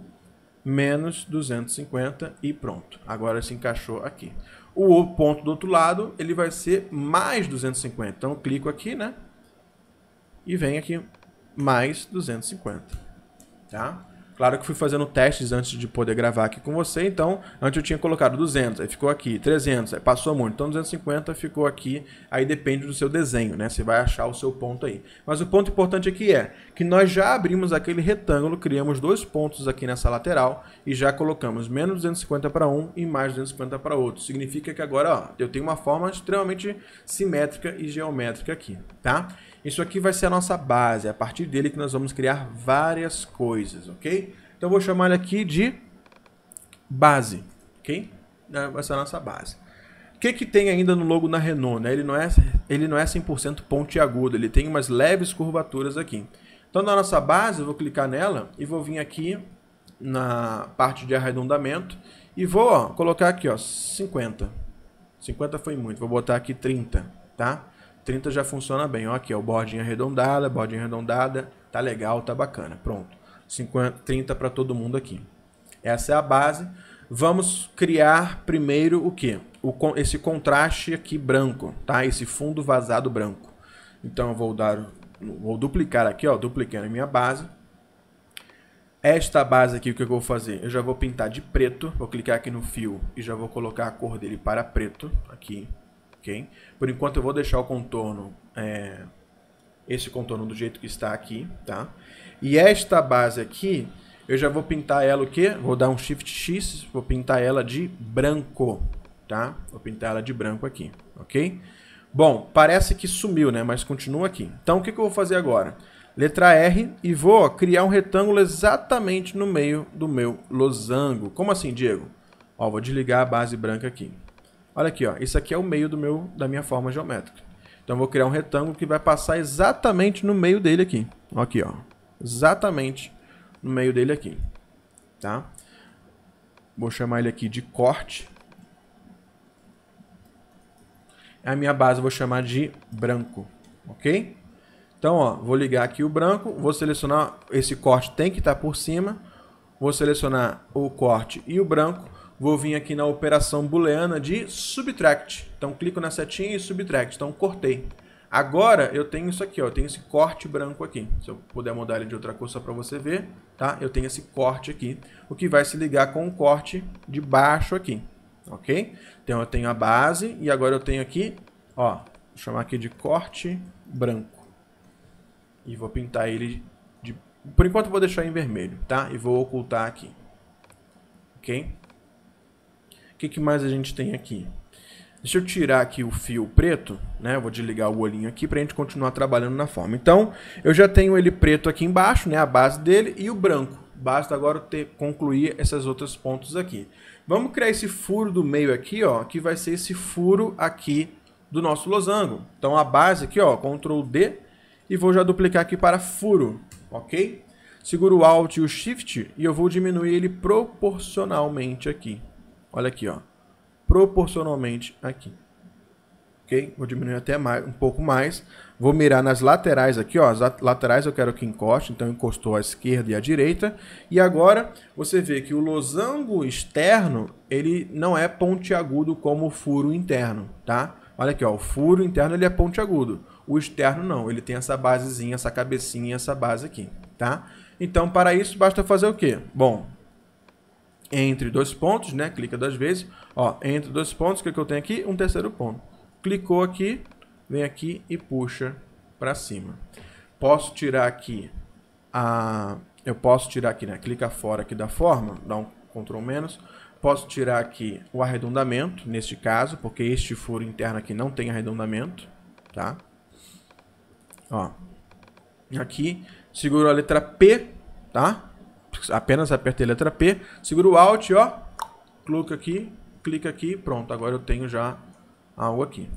menos 250 e pronto. Agora se encaixou aqui. O ponto do outro lado, ele vai ser mais 250. Então eu clico aqui, né? E vem aqui mais 250, tá? Claro que fui fazendo testes antes de poder gravar aqui com você, então antes eu tinha colocado 200, aí ficou aqui, 300, aí passou muito, então 250 ficou aqui, aí depende do seu desenho, né? Você vai achar o seu ponto aí. Mas o ponto importante aqui é que nós já abrimos aquele retângulo, criamos dois pontos aqui nessa lateral e já colocamos menos 250 para um e mais 250 para outro. Significa que agora ó, eu tenho uma forma extremamente simétrica e geométrica aqui, tá? Isso aqui vai ser a nossa base, é a partir dele que nós vamos criar várias coisas, ok? Então eu vou chamar ele aqui de base, ok? Né, vai ser a nossa base. O que, que tem ainda no logo na Renault? Né? Ele, não é, ele não é 100% pontiagudo, ele tem umas leves curvaturas aqui. Então na nossa base, eu vou clicar nela e vou vir aqui na parte de arredondamento e vou ó, colocar aqui ó, 50. 50 foi muito, vou botar aqui 30, tá? 30 já funciona bem. Ó, aqui, ó, bordinha arredondada, bordinha arredondada, tá legal, tá bacana. Pronto. 50, 30 para todo mundo aqui. Essa é a base. Vamos criar primeiro o que? esse contraste aqui branco, tá? Esse fundo vazado branco. Então eu vou dar, vou duplicar aqui, ó, duplicando a minha base. Esta base aqui, o que eu vou fazer? Eu já vou pintar de preto, vou clicar aqui no fio e já vou colocar a cor dele para preto, aqui, ok? Por enquanto eu vou deixar o contorno, é, esse contorno do jeito que está aqui, tá? E esta base aqui, eu já vou pintar ela o quê? Vou dar um Shift X, vou pintar ela de branco, tá? Vou pintar ela de branco aqui, ok? Bom, parece que sumiu, né? Mas continua aqui. Então, o que, que eu vou fazer agora? Letra R e vou criar um retângulo exatamente no meio do meu losango. Como assim, Diego? Ó, vou desligar a base branca aqui. Olha aqui, ó, isso aqui é o meio do meu, da minha forma geométrica. Então eu vou criar um retângulo que vai passar exatamente no meio dele aqui. Aqui, ó. Exatamente no meio dele aqui. Tá? Vou chamar ele aqui de corte. A minha base eu vou chamar de branco, ok? Então, ó, vou ligar aqui o branco, vou selecionar esse corte tem que estar tá por cima, vou selecionar o corte e o branco, vou vir aqui na operação booleana de subtract. Então clico na setinha e subtract, então cortei. Agora eu tenho isso aqui, ó, eu tenho esse corte branco aqui. Se eu puder mudar ele de outra cor só para você ver, tá? Eu tenho esse corte aqui, o que vai se ligar com o corte de baixo aqui, ok? Então eu tenho a base e agora eu tenho aqui, ó, vou chamar aqui de corte branco. E vou pintar ele de... Por enquanto vou deixar em vermelho, tá? E vou ocultar aqui, ok? O que, que mais a gente tem aqui? Deixa eu tirar aqui o fio preto, né? vou desligar o olhinho aqui para a gente continuar trabalhando na forma. Então, eu já tenho ele preto aqui embaixo, né? A base dele e o branco. Basta agora ter, concluir esses outros pontos aqui. Vamos criar esse furo do meio aqui, ó, que vai ser esse furo aqui do nosso losango. Então, a base aqui, ó, Ctrl D e vou já duplicar aqui para furo, ok? Seguro o Alt e o Shift e eu vou diminuir ele proporcionalmente aqui. Olha aqui, ó. Proporcionalmente aqui. Ok? Vou diminuir até mais, um pouco mais. Vou mirar nas laterais aqui, ó. As laterais eu quero que encoste, então encostou à esquerda e à direita. E agora você vê que o losango externo, ele não é pontiagudo como o furo interno, tá? Olha aqui, ó. O furo interno ele é pontiagudo. O externo não, ele tem essa basezinha, essa cabecinha, essa base aqui, tá? Então, para isso, basta fazer o quê? Bom, entre dois pontos, né? Clica duas vezes. Ó, entre dois pontos, o que, é que eu tenho aqui? Um terceiro ponto. Clicou aqui, vem aqui e puxa para cima. Posso tirar aqui a... Eu posso tirar aqui, né? Clica fora aqui da forma, dá um Ctrl menos. Posso tirar aqui o arredondamento, neste caso, porque este furo interno aqui não tem arredondamento, tá? Ó, aqui, seguro a letra P, tá? apenas apertei a letra P, seguro o Alt, ó, clica aqui, clica aqui, pronto, agora eu tenho já algo aqui.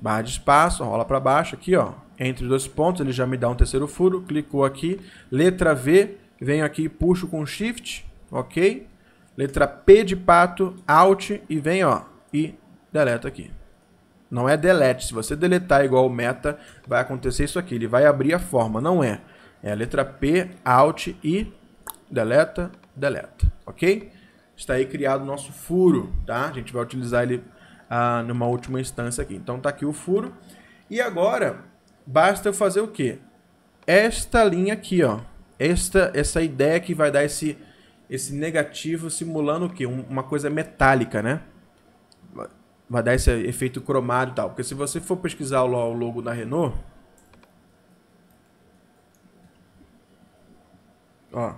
Barra de espaço, rola para baixo aqui, ó, entre dois pontos, ele já me dá um terceiro furo, clicou aqui, letra V, venho aqui e puxo com Shift, ok? Letra P de pato, Alt e vem, ó, e deleta aqui. Não é delete, se você deletar igual meta, vai acontecer isso aqui, ele vai abrir a forma, não é. É a letra P, Alt e deleta, deleta, ok? Está aí criado o nosso furo, tá? A gente vai utilizar ele ah, numa última instância aqui. Então tá aqui o furo. E agora, basta eu fazer o quê? Esta linha aqui, ó. Esta, essa ideia que vai dar esse, esse negativo simulando o quê? Um, uma coisa metálica, né? Vai dar esse efeito cromado e tal. Porque se você for pesquisar o logo da Renault Ó.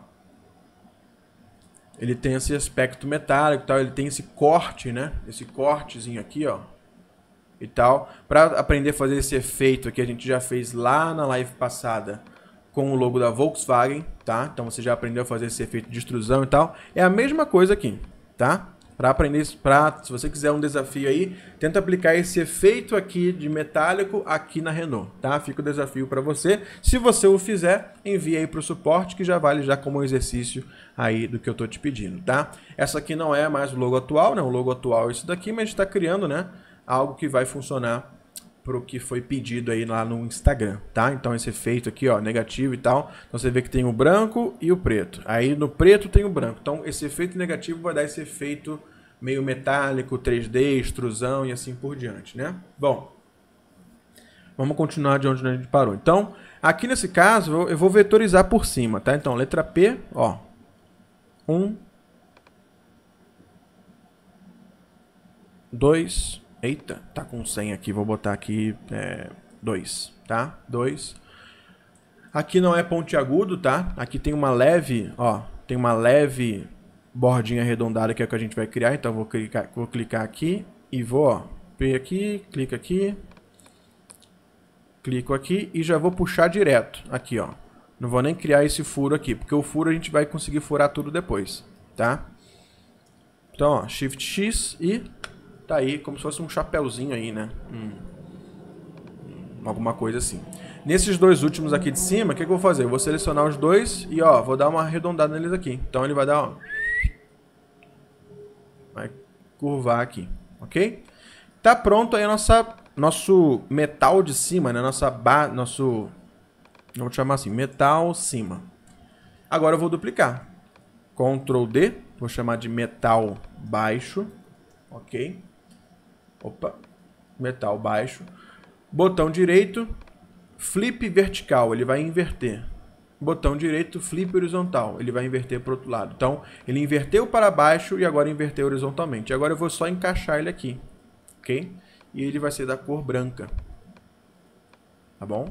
Ele tem esse aspecto metálico e tal, ele tem esse corte, né? Esse cortezinho aqui, ó. E tal. Para aprender a fazer esse efeito que a gente já fez lá na live passada com o logo da Volkswagen, tá? Então você já aprendeu a fazer esse efeito de extrusão e tal. É a mesma coisa aqui, tá? para aprender esse prato. Se você quiser um desafio aí, tenta aplicar esse efeito aqui de metálico aqui na Renault, tá? Fica o desafio para você. Se você o fizer, envia aí para o suporte que já vale já como exercício aí do que eu estou te pedindo, tá? Essa aqui não é mais o logo atual, né? O logo atual é isso daqui, mas a gente está criando, né? Algo que vai funcionar pro que foi pedido aí lá no Instagram, tá? Então esse efeito aqui, ó, negativo e tal. Então você vê que tem o branco e o preto. Aí no preto tem o branco. Então esse efeito negativo vai dar esse efeito meio metálico, 3D, extrusão e assim por diante, né? Bom, vamos continuar de onde a gente parou. Então, aqui nesse caso, eu vou vetorizar por cima, tá? Então, letra P, ó, 1, 2, Eita, tá com 100 aqui, vou botar aqui 2, é, tá? 2. Aqui não é pontiagudo, tá? Aqui tem uma leve, ó, tem uma leve bordinha arredondada que é o que a gente vai criar. Então vou clicar, vou clicar aqui e vou, ó, P aqui, clica aqui, clico aqui e já vou puxar direto aqui, ó. Não vou nem criar esse furo aqui, porque o furo a gente vai conseguir furar tudo depois, tá? Então, ó, Shift X e Tá aí como se fosse um chapéuzinho aí, né? Hum. Alguma coisa assim. Nesses dois últimos aqui de cima, o que, que, eu vou fazer? Eu vou selecionar os dois e, ó, vou dar uma arredondada neles aqui. Então ele vai dar, ó... Vai curvar aqui, ok? Tá pronto aí a nossa, nosso metal de cima, né? Nossa ba... Nosso... Vamos chamar assim, metal cima. Agora eu vou duplicar. Ctrl D, vou chamar de metal baixo, ok? Opa, metal baixo. Botão direito, flip vertical, ele vai inverter. Botão direito, flip horizontal, ele vai inverter para o outro lado. Então, ele inverteu para baixo e agora inverteu horizontalmente. Agora eu vou só encaixar ele aqui, ok? E ele vai ser da cor branca, tá bom?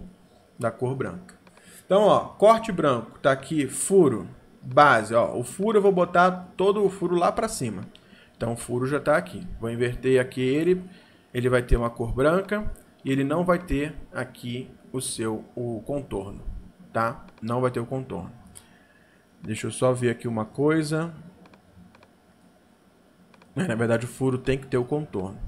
Da cor branca. Então, ó, corte branco, tá aqui, furo, base, ó. O furo eu vou botar todo o furo lá para cima. Então o furo já está aqui. Vou inverter aquele, ele vai ter uma cor branca e ele não vai ter aqui o seu o contorno, tá? Não vai ter o contorno. Deixa eu só ver aqui uma coisa. É, na verdade o furo tem que ter o contorno.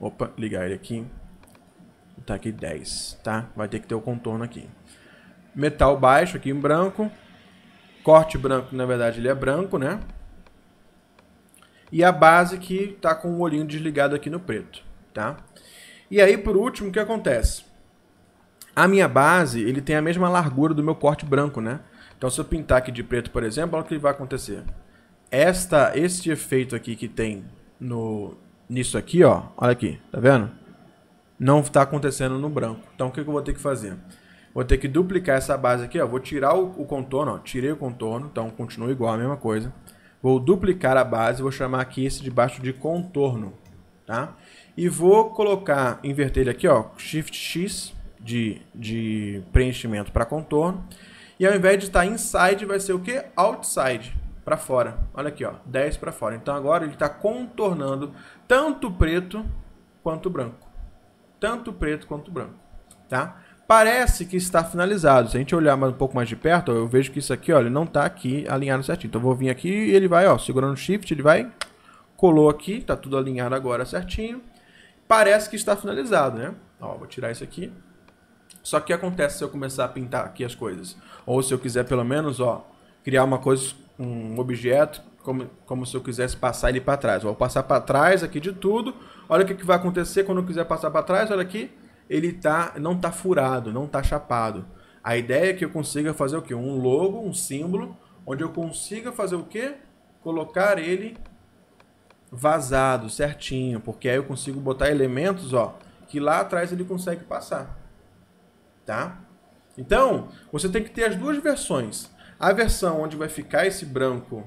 Opa, ligar ele aqui. Tá aqui 10, tá? Vai ter que ter o contorno aqui metal baixo aqui em branco. Corte branco, na verdade, ele é branco, né? E a base que tá com o olhinho desligado aqui no preto, tá? E aí, por último, o que acontece? A minha base, ele tem a mesma largura do meu corte branco, né? Então, se eu pintar aqui de preto, por exemplo, olha o que vai acontecer. Esta, este efeito aqui que tem no, nisso aqui, ó. Olha aqui, tá vendo? Não está acontecendo no branco. Então, o que eu vou ter que fazer? Vou ter que duplicar essa base aqui, ó. Vou tirar o, o contorno, ó. Tirei o contorno, então continua igual, a mesma coisa. Vou duplicar a base, vou chamar aqui esse de baixo de contorno, tá? E vou colocar, inverter ele aqui, ó. Shift X de, de preenchimento para contorno. E ao invés de estar tá inside, vai ser o que? Outside, para fora. Olha aqui, ó, 10 para fora. Então agora ele está contornando tanto preto quanto branco. Tanto preto quanto branco, tá? parece que está finalizado. Se a gente olhar mais, um pouco mais de perto, eu vejo que isso aqui, olha, não está aqui alinhado certinho. Então eu vou vir aqui e ele vai, ó, segurando o shift, ele vai, colou aqui, está tudo alinhado agora certinho. Parece que está finalizado, né? Ó, vou tirar isso aqui. Só que o que acontece se eu começar a pintar aqui as coisas? Ou se eu quiser pelo menos, ó, criar uma coisa, um objeto, como, como se eu quisesse passar ele para trás. Vou passar para trás aqui de tudo. Olha o que, que vai acontecer quando eu quiser passar para trás, olha aqui ele tá, não tá furado, não tá chapado. A ideia é que eu consiga fazer o quê? Um logo, um símbolo, onde eu consiga fazer o quê? Colocar ele vazado, certinho, porque aí eu consigo botar elementos, ó, que lá atrás ele consegue passar, tá? Então, você tem que ter as duas versões. A versão onde vai ficar esse branco,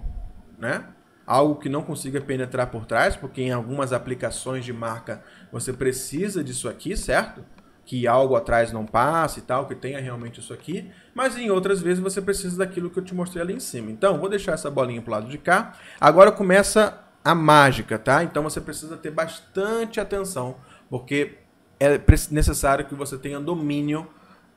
né? algo que não consiga penetrar por trás, porque em algumas aplicações de marca você precisa disso aqui, certo? que algo atrás não passe e tal, que tenha realmente isso aqui, mas em outras vezes você precisa daquilo que eu te mostrei ali em cima. Então, vou deixar essa bolinha para o lado de cá. Agora começa a mágica, tá? Então você precisa ter bastante atenção, porque é necessário que você tenha domínio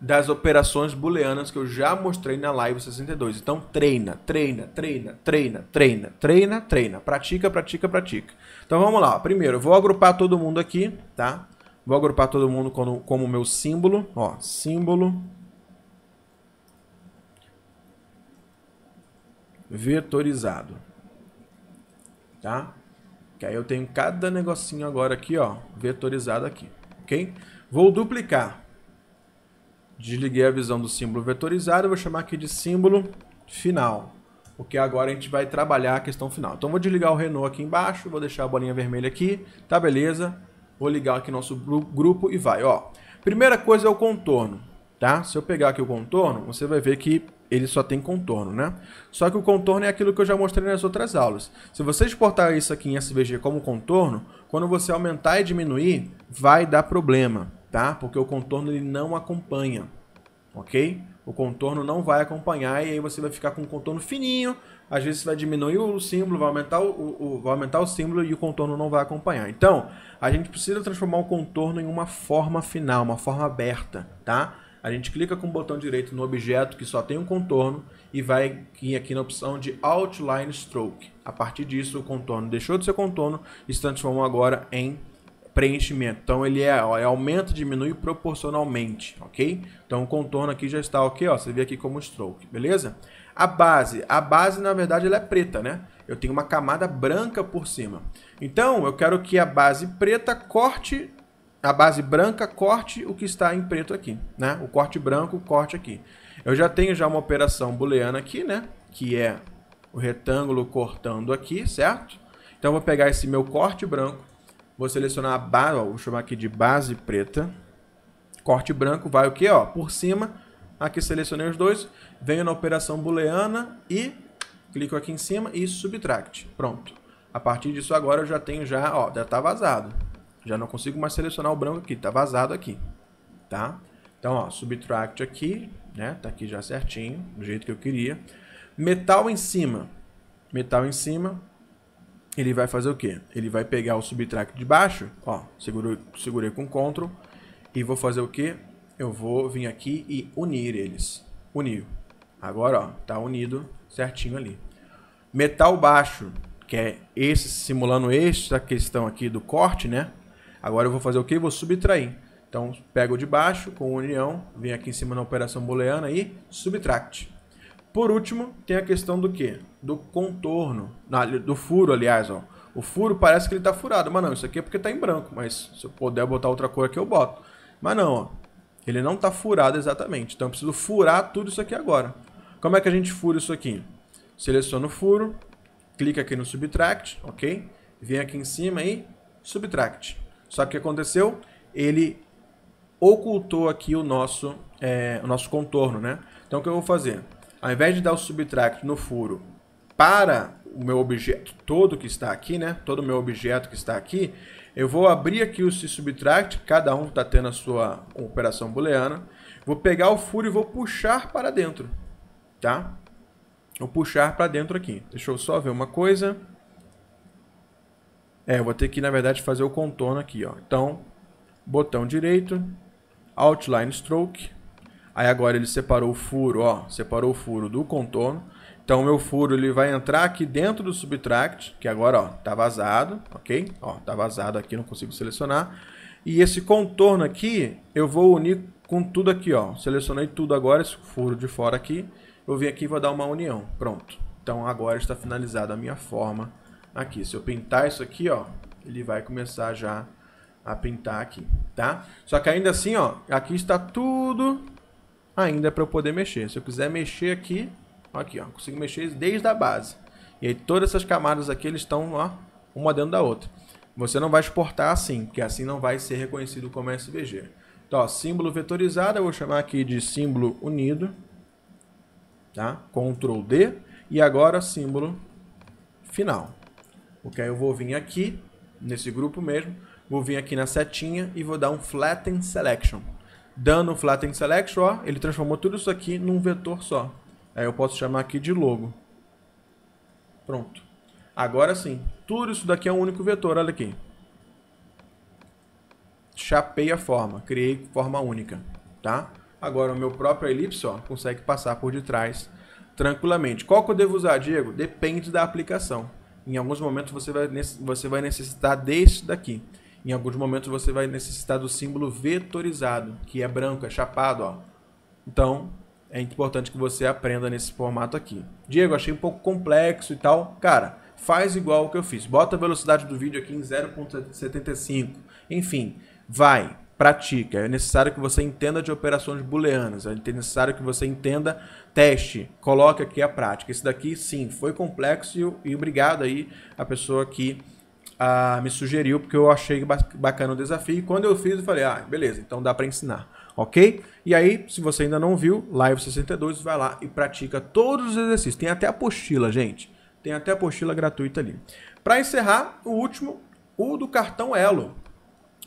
das operações booleanas que eu já mostrei na live 62. Então treina, treina, treina, treina, treina, treina, treina, pratica, pratica, pratica. Então vamos lá. Primeiro, eu vou agrupar todo mundo aqui, tá? Vou agrupar todo mundo como, como meu símbolo, ó, símbolo vetorizado, tá? Que aí eu tenho cada negocinho agora aqui, ó, vetorizado aqui, ok? Vou duplicar Desliguei a visão do símbolo vetorizado, vou chamar aqui de símbolo final. Porque agora a gente vai trabalhar a questão final. Então vou desligar o Renault aqui embaixo, vou deixar a bolinha vermelha aqui, tá beleza. Vou ligar aqui nosso grupo e vai, ó. Primeira coisa é o contorno, tá? Se eu pegar aqui o contorno, você vai ver que ele só tem contorno, né? Só que o contorno é aquilo que eu já mostrei nas outras aulas. Se você exportar isso aqui em SVG como contorno, quando você aumentar e diminuir, vai dar problema tá? Porque o contorno ele não acompanha, ok? O contorno não vai acompanhar e aí você vai ficar com um contorno fininho, às vezes vai diminuir o símbolo, vai aumentar o, o, vai aumentar o símbolo e o contorno não vai acompanhar. Então, a gente precisa transformar o contorno em uma forma final, uma forma aberta, tá? A gente clica com o botão direito no objeto que só tem um contorno e vai aqui na opção de Outline Stroke. A partir disso, o contorno deixou de ser contorno e se transformou agora em preenchimento. Então ele é, ó, é aumenta e diminui proporcionalmente, ok? Então o contorno aqui já está ok, ó, você vê aqui como stroke, beleza? A base, a base na verdade ela é preta, né? Eu tenho uma camada branca por cima. Então eu quero que a base preta corte, a base branca corte o que está em preto aqui, né? O corte branco, corte aqui. Eu já tenho já uma operação booleana aqui, né? Que é o retângulo cortando aqui, certo? Então eu vou pegar esse meu corte branco, Vou selecionar a base, ó, vou chamar aqui de base preta. Corte branco, vai o que? Ó, por cima. Aqui selecionei os dois. Venho na operação booleana e clico aqui em cima e subtract. Pronto. A partir disso agora eu já tenho já, ó, já tá vazado. Já não consigo mais selecionar o branco aqui, tá vazado aqui, tá? Então, ó, subtract aqui, né? Tá aqui já certinho, do jeito que eu queria. Metal em cima. Metal em cima, ele vai fazer o quê? Ele vai pegar o subtract de baixo, ó, segurei, segurei com Ctrl, e vou fazer o quê? Eu vou vir aqui e unir eles. Unir. Agora, ó, tá unido certinho ali. Metal baixo, que é esse, simulando esta questão aqui do corte, né? Agora eu vou fazer o quê? Vou subtrair. Então, pego de baixo com união, venho aqui em cima na operação booleana e subtract. Por último, tem a questão do que? Do contorno, do furo, aliás, ó. O furo parece que ele tá furado, mas não, isso aqui é porque tá em branco, mas se eu puder botar outra cor aqui eu boto. Mas não, ó, ele não tá furado exatamente, então eu preciso furar tudo isso aqui agora. Como é que a gente fura isso aqui? Seleciono o furo, clica aqui no Subtract, ok? Vem aqui em cima e Subtract. Só que o que aconteceu? Ele ocultou aqui o nosso, é, o nosso contorno, né? Então o que eu vou fazer? ao invés de dar o subtract no furo para o meu objeto todo que está aqui, né? Todo o meu objeto que está aqui, eu vou abrir aqui o subtract, cada um está tendo a sua operação booleana. Vou pegar o furo e vou puxar para dentro, tá? Vou puxar para dentro aqui. Deixa eu só ver uma coisa. É, eu vou ter que, na verdade, fazer o contorno aqui, ó. Então, botão direito, Outline Stroke, Aí agora ele separou o furo, ó, separou o furo do contorno. Então o meu furo ele vai entrar aqui dentro do subtract, que agora ó, tá vazado, ok? Ó, tá vazado aqui, não consigo selecionar. E esse contorno aqui, eu vou unir com tudo aqui, ó. Selecionei tudo agora, esse furo de fora aqui. Eu vim aqui e vou dar uma união, pronto. Então agora está finalizada a minha forma aqui. Se eu pintar isso aqui, ó, ele vai começar já a pintar aqui, tá? Só que ainda assim, ó, aqui está tudo ainda é para eu poder mexer. Se eu quiser mexer aqui, aqui, ó, consigo mexer desde a base. E aí todas essas camadas aqui, eles estão, ó, uma dentro da outra. Você não vai exportar assim, porque assim não vai ser reconhecido como SVG. Então, ó, símbolo vetorizado, eu vou chamar aqui de símbolo unido, tá? Ctrl D, e agora símbolo final. Ok, eu vou vir aqui, nesse grupo mesmo, vou vir aqui na setinha e vou dar um Flatten Selection dando o flatten select, ó, ele transformou tudo isso aqui num vetor só. Aí eu posso chamar aqui de logo. Pronto. Agora sim, tudo isso daqui é um único vetor, olha aqui. Chapei a forma, criei forma única, tá? Agora o meu próprio elipse, ó, consegue passar por detrás tranquilamente. Qual que eu devo usar, Diego? Depende da aplicação. Em alguns momentos você vai, você vai necessitar desse daqui. Em alguns momentos você vai necessitar do símbolo vetorizado, que é branco, é chapado, ó. Então, é importante que você aprenda nesse formato aqui. Diego, achei um pouco complexo e tal. Cara, faz igual o que eu fiz. Bota a velocidade do vídeo aqui em 0.75. Enfim, vai, pratica. É necessário que você entenda de operações booleanas, é necessário que você entenda teste, coloque aqui a prática. Esse daqui, sim, foi complexo e obrigado aí a pessoa que me sugeriu, porque eu achei bacana o desafio. E quando eu fiz, eu falei, ah, beleza, então dá para ensinar, ok? E aí, se você ainda não viu, Live 62, vai lá e pratica todos os exercícios. Tem até a apostila, gente. Tem até a apostila gratuita ali. Para encerrar, o último, o do cartão Elo.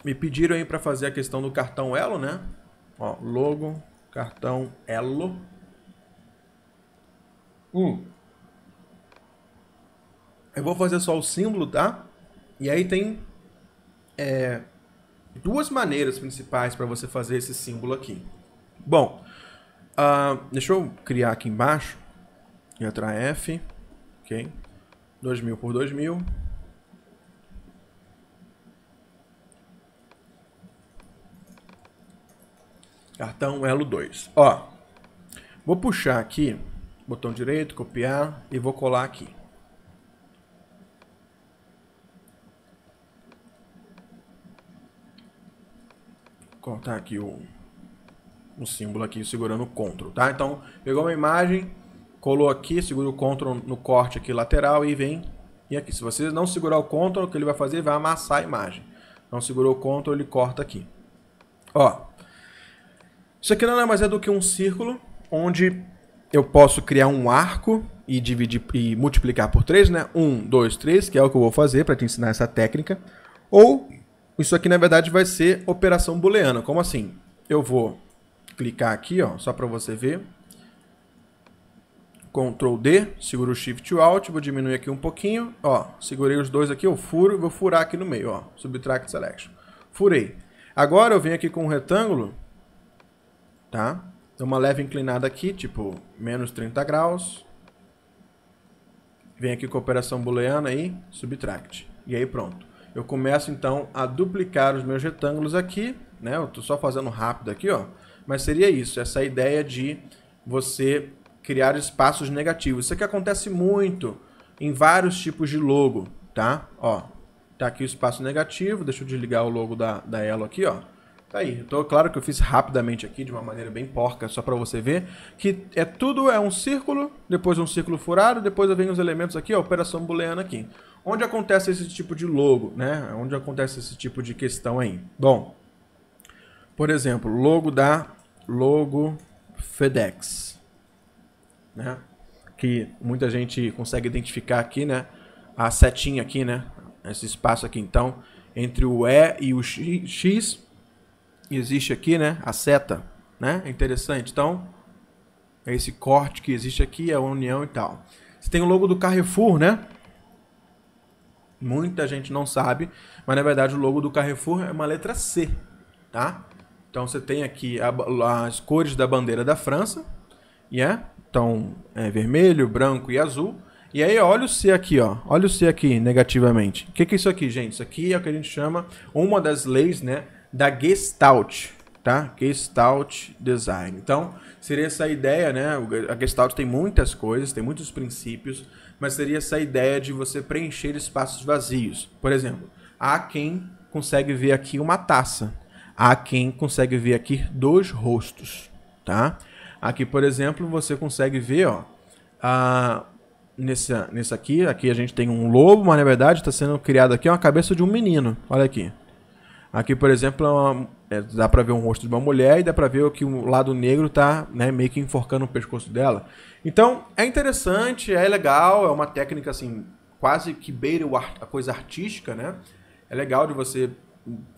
Me pediram aí para fazer a questão do cartão Elo, né? Ó, logo, cartão Elo. Hum. Eu vou fazer só o símbolo, tá? E aí tem é, duas maneiras principais para você fazer esse símbolo aqui. Bom, uh, deixa eu criar aqui embaixo. Letra F, ok? 2000 por 2000. Cartão Elo 2. Ó, vou puxar aqui, botão direito, copiar e vou colar aqui. cortar aqui o, o símbolo aqui segurando o CTRL, tá? Então, pegou uma imagem, colou aqui, segura o CTRL no corte aqui lateral e vem e aqui. Se você não segurar o CTRL, o que ele vai fazer? vai amassar a imagem. Não segurou o CTRL, ele corta aqui. Ó, isso aqui não é mais é do que um círculo onde eu posso criar um arco e dividir e multiplicar por 3, né? 1, 2, 3, que é o que eu vou fazer para te ensinar essa técnica. Ou isso aqui, na verdade, vai ser operação booleana. Como assim? Eu vou clicar aqui, ó, só para você ver. Ctrl D, seguro o Shift e o Alt, vou diminuir aqui um pouquinho, ó, segurei os dois aqui, eu furo, vou furar aqui no meio, ó, Subtract Selection. Furei. Agora eu venho aqui com um retângulo, tá? Dou uma leve inclinada aqui, tipo, menos 30 graus. Venho aqui com a operação booleana aí, Subtract. E aí pronto. Eu começo então a duplicar os meus retângulos aqui, né? Eu estou só fazendo rápido aqui, ó. Mas seria isso, essa ideia de você criar espaços negativos. Isso aqui acontece muito em vários tipos de logo, tá? Ó, tá aqui o espaço negativo, deixa eu desligar o logo da, da Elo aqui, ó. Tá aí. tô, claro que eu fiz rapidamente aqui, de uma maneira bem porca, só para você ver, que é tudo é um círculo, depois um círculo furado, depois vem os elementos aqui, a operação booleana aqui. Onde acontece esse tipo de logo, né? Onde acontece esse tipo de questão aí? Bom, por exemplo, logo da logo FedEx, né? Que muita gente consegue identificar aqui, né? A setinha aqui, né? Esse espaço aqui, então, entre o E e o X existe aqui, né? A seta, né? É interessante. Então, é esse corte que existe aqui, é a união e tal. Você tem o logo do Carrefour, né? Muita gente não sabe, mas na verdade o logo do Carrefour é uma letra C, tá? Então você tem aqui a, as cores da bandeira da França, e yeah? É, então é vermelho, branco e azul. E aí olha o C aqui, ó. Olha o C aqui negativamente. O que, que é isso aqui, gente? Isso aqui é o que a gente chama uma das leis, né, da Gestalt, tá? Gestalt Design. Então, seria essa ideia, né? A Gestalt tem muitas coisas, tem muitos princípios, mas seria essa ideia de você preencher espaços vazios. Por exemplo, há quem consegue ver aqui uma taça, há quem consegue ver aqui dois rostos, tá? Aqui, por exemplo, você consegue ver, ó, a nesse, nesse aqui, aqui a gente tem um lobo, mas na verdade está sendo criado aqui uma cabeça de um menino. Olha aqui. Aqui, por exemplo, é uma, é, dá para ver um rosto de uma mulher e dá para ver que o lado negro tá né, meio que enforcando o pescoço dela. Então, é interessante, é legal, é uma técnica assim, quase que beira a coisa artística, né? É legal de você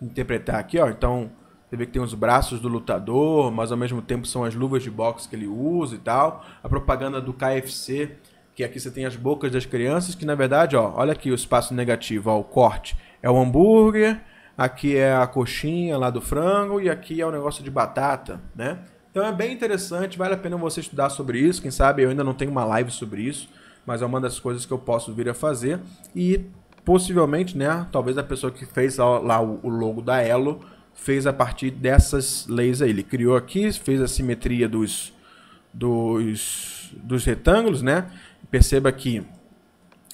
interpretar aqui, ó. Então, você vê que tem os braços do lutador, mas ao mesmo tempo são as luvas de boxe que ele usa e tal. A propaganda do KFC, que aqui você tem as bocas das crianças, que na verdade, ó, olha aqui o espaço negativo, ó, o corte. É o hambúrguer, aqui é a coxinha lá do frango e aqui é o negócio de batata, né? Então é bem interessante, vale a pena você estudar sobre isso. Quem sabe eu ainda não tenho uma live sobre isso, mas é uma das coisas que eu posso vir a fazer. E possivelmente, né? Talvez a pessoa que fez lá o logo da Elo fez a partir dessas leis aí. Ele criou aqui, fez a simetria dos, dos, dos retângulos, né? Perceba que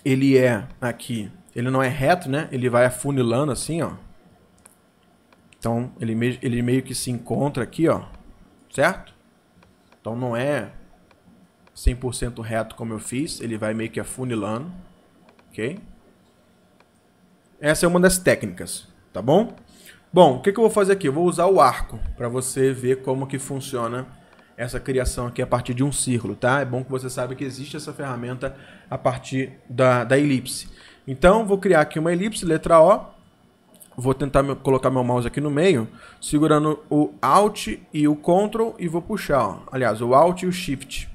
ele é aqui, ele não é reto, né? Ele vai afunilando assim, ó então, ele, me, ele meio que se encontra aqui, ó. Certo? Então, não é 100% reto como eu fiz. Ele vai meio que afunilando. Ok? Essa é uma das técnicas, tá bom? Bom, o que, que eu vou fazer aqui? Eu vou usar o arco para você ver como que funciona essa criação aqui a partir de um círculo, tá? É bom que você saiba que existe essa ferramenta a partir da, da elipse. Então, vou criar aqui uma elipse, letra O, vou tentar colocar meu mouse aqui no meio, segurando o Alt e o Ctrl e vou puxar, ó. aliás, o Alt e o Shift,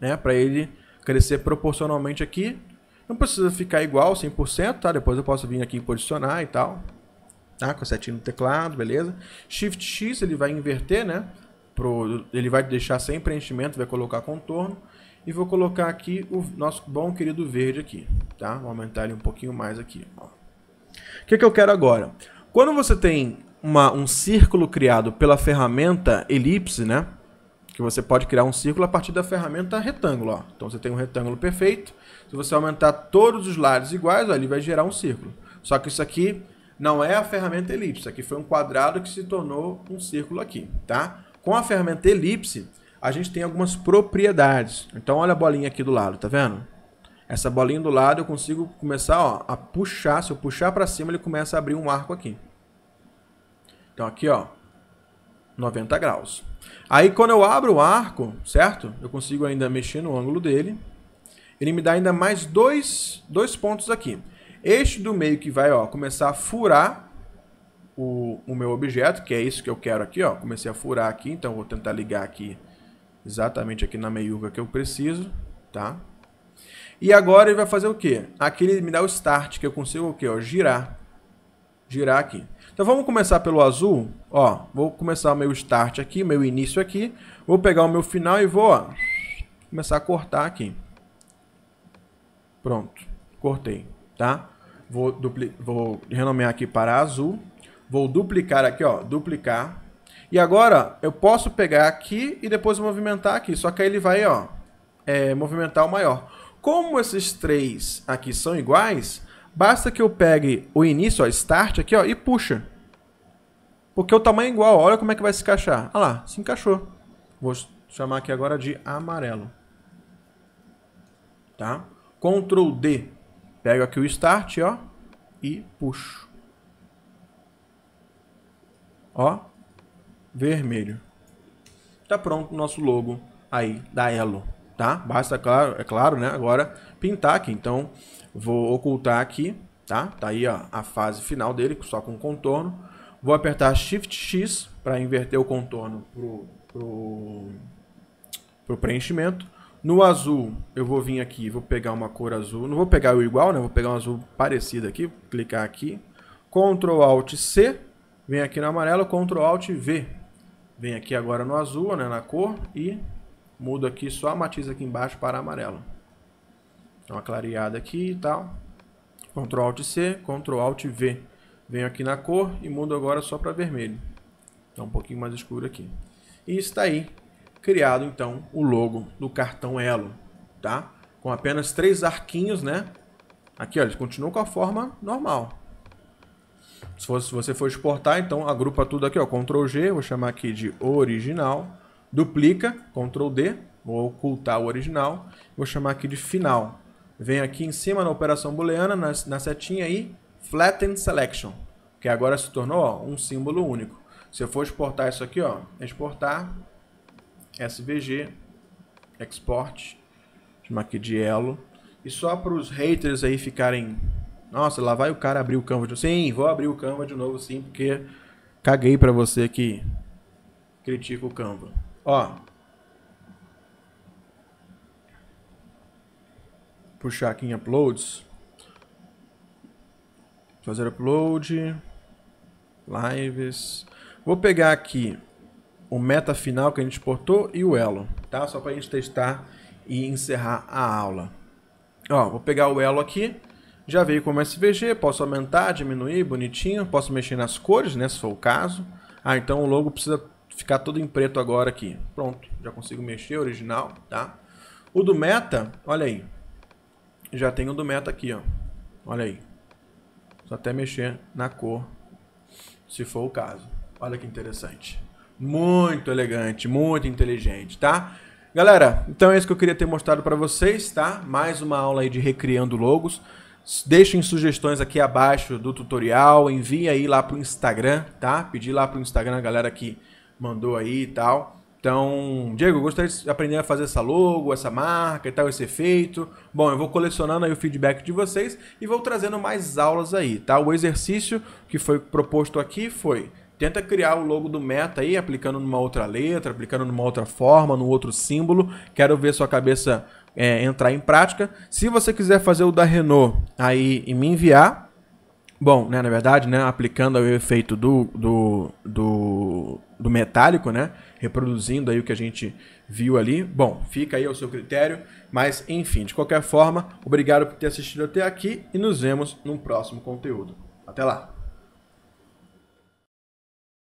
né, para ele crescer proporcionalmente aqui. Não precisa ficar igual 100%, tá? Depois eu posso vir aqui e posicionar e tal. Tá? Com a setinha no teclado, beleza? Shift X ele vai inverter, né? Pro, ele vai deixar sem preenchimento, vai colocar contorno. E vou colocar aqui o nosso bom querido verde aqui, tá? Vou aumentar ele um pouquinho mais aqui, ó. O que, que eu quero agora? Quando você tem uma, um círculo criado pela ferramenta elipse, né? Que você pode criar um círculo a partir da ferramenta retângulo. Ó. Então você tem um retângulo perfeito. Se você aumentar todos os lados iguais, ó, ele vai gerar um círculo. Só que isso aqui não é a ferramenta elipse. Isso aqui foi um quadrado que se tornou um círculo aqui, tá? Com a ferramenta elipse, a gente tem algumas propriedades. Então olha a bolinha aqui do lado, tá vendo? Essa bolinha do lado eu consigo começar ó, a puxar. Se eu puxar para cima, ele começa a abrir um arco aqui. Então aqui, ó, 90 graus. Aí quando eu abro o arco, certo? Eu consigo ainda mexer no ângulo dele. Ele me dá ainda mais dois, dois pontos aqui. Este do meio que vai ó, começar a furar o, o meu objeto, que é isso que eu quero aqui. Ó. Comecei a furar aqui, então vou tentar ligar aqui exatamente aqui na meiuca que eu preciso. Tá? E agora ele vai fazer o quê? Aqui ele me dá o start, que eu consigo o quê? Ó, girar. Girar aqui. Então vamos começar pelo azul. Ó, vou começar o meu start aqui, meu início aqui. Vou pegar o meu final e vou ó, começar a cortar aqui. Pronto, cortei, tá? Vou, dupli vou renomear aqui para azul. Vou duplicar aqui, ó, duplicar. E agora eu posso pegar aqui e depois movimentar aqui. Só que aí ele vai, ó, é, movimentar o maior. Como esses três aqui são iguais, basta que eu pegue o início, ó, start aqui, ó, e puxa. Porque o tamanho é igual, olha como é que vai se encaixar. Olha lá, se encaixou. Vou chamar aqui agora de amarelo. Tá? Ctrl D. Pego aqui o start, ó, e puxo. Ó, vermelho. Tá pronto o nosso logo aí da Elo tá? Basta, claro, é claro, né? Agora pintar aqui. Então, vou ocultar aqui, tá? Tá aí ó, a fase final dele, só com contorno. Vou apertar Shift X para inverter o contorno pro, pro, pro preenchimento. No azul, eu vou vir aqui, vou pegar uma cor azul. Não vou pegar o igual, né? Vou pegar um azul parecido aqui, clicar aqui. Ctrl Alt C, vem aqui no amarelo, Ctrl Alt V. Vem aqui agora no azul, né, na cor e Mudo aqui só a matiz aqui embaixo para amarelo. uma clareada aqui e tal. Ctrl Alt C, Ctrl Alt V. Venho aqui na cor e mudo agora só para vermelho. Está um pouquinho mais escuro aqui. E está aí criado então o logo do cartão Elo, tá? Com apenas três arquinhos, né? Aqui, olha, eles continuam com a forma normal. Se, fosse, se você for exportar, então agrupa tudo aqui, ó, Ctrl G, vou chamar aqui de original duplica, Ctrl D, vou ocultar o original, vou chamar aqui de final. Venho aqui em cima na operação booleana, na, na setinha aí, flatten selection, que agora se tornou ó, um símbolo único. Se eu for exportar isso aqui, ó, exportar, SVG, export, chamar aqui de elo, e só para os haters aí ficarem, nossa, lá vai o cara abrir o Canva de novo. Sim, vou abrir o Canva de novo sim, porque caguei para você que critica o Canva. Ó. Puxar aqui em uploads. Fazer upload. Lives. Vou pegar aqui o meta final que a gente exportou e o elo, tá? Só para a gente testar e encerrar a aula. Ó, vou pegar o elo aqui. Já veio como SVG, posso aumentar, diminuir, bonitinho. Posso mexer nas cores, né, se for o caso. Ah, então o logo precisa ficar todo em preto agora aqui. Pronto, já consigo mexer, original, tá? O do meta, olha aí. Já tem o do meta aqui, ó. Olha aí. Só até mexer na cor, se for o caso. Olha que interessante. Muito elegante, muito inteligente, tá? Galera, então é isso que eu queria ter mostrado para vocês, tá? Mais uma aula aí de recriando logos. Deixem sugestões aqui abaixo do tutorial, enviem aí lá pro Instagram, tá? Pedir lá pro Instagram, galera, que mandou aí e tal. Então, Diego, gostaria de aprender a fazer essa logo, essa marca e tal, esse efeito. Bom, eu vou colecionando aí o feedback de vocês e vou trazendo mais aulas aí, tá? O exercício que foi proposto aqui foi Tenta criar o logo do Meta aí, aplicando numa outra letra, aplicando numa outra forma, num outro símbolo. Quero ver sua cabeça é, entrar em prática. Se você quiser fazer o da Renault aí e me enviar, bom, né, na verdade, né, aplicando o efeito do, do, do do metálico, né? Reproduzindo aí o que a gente viu ali. Bom, fica aí ao seu critério, mas enfim, de qualquer forma, obrigado por ter assistido até aqui e nos vemos num próximo conteúdo. Até lá!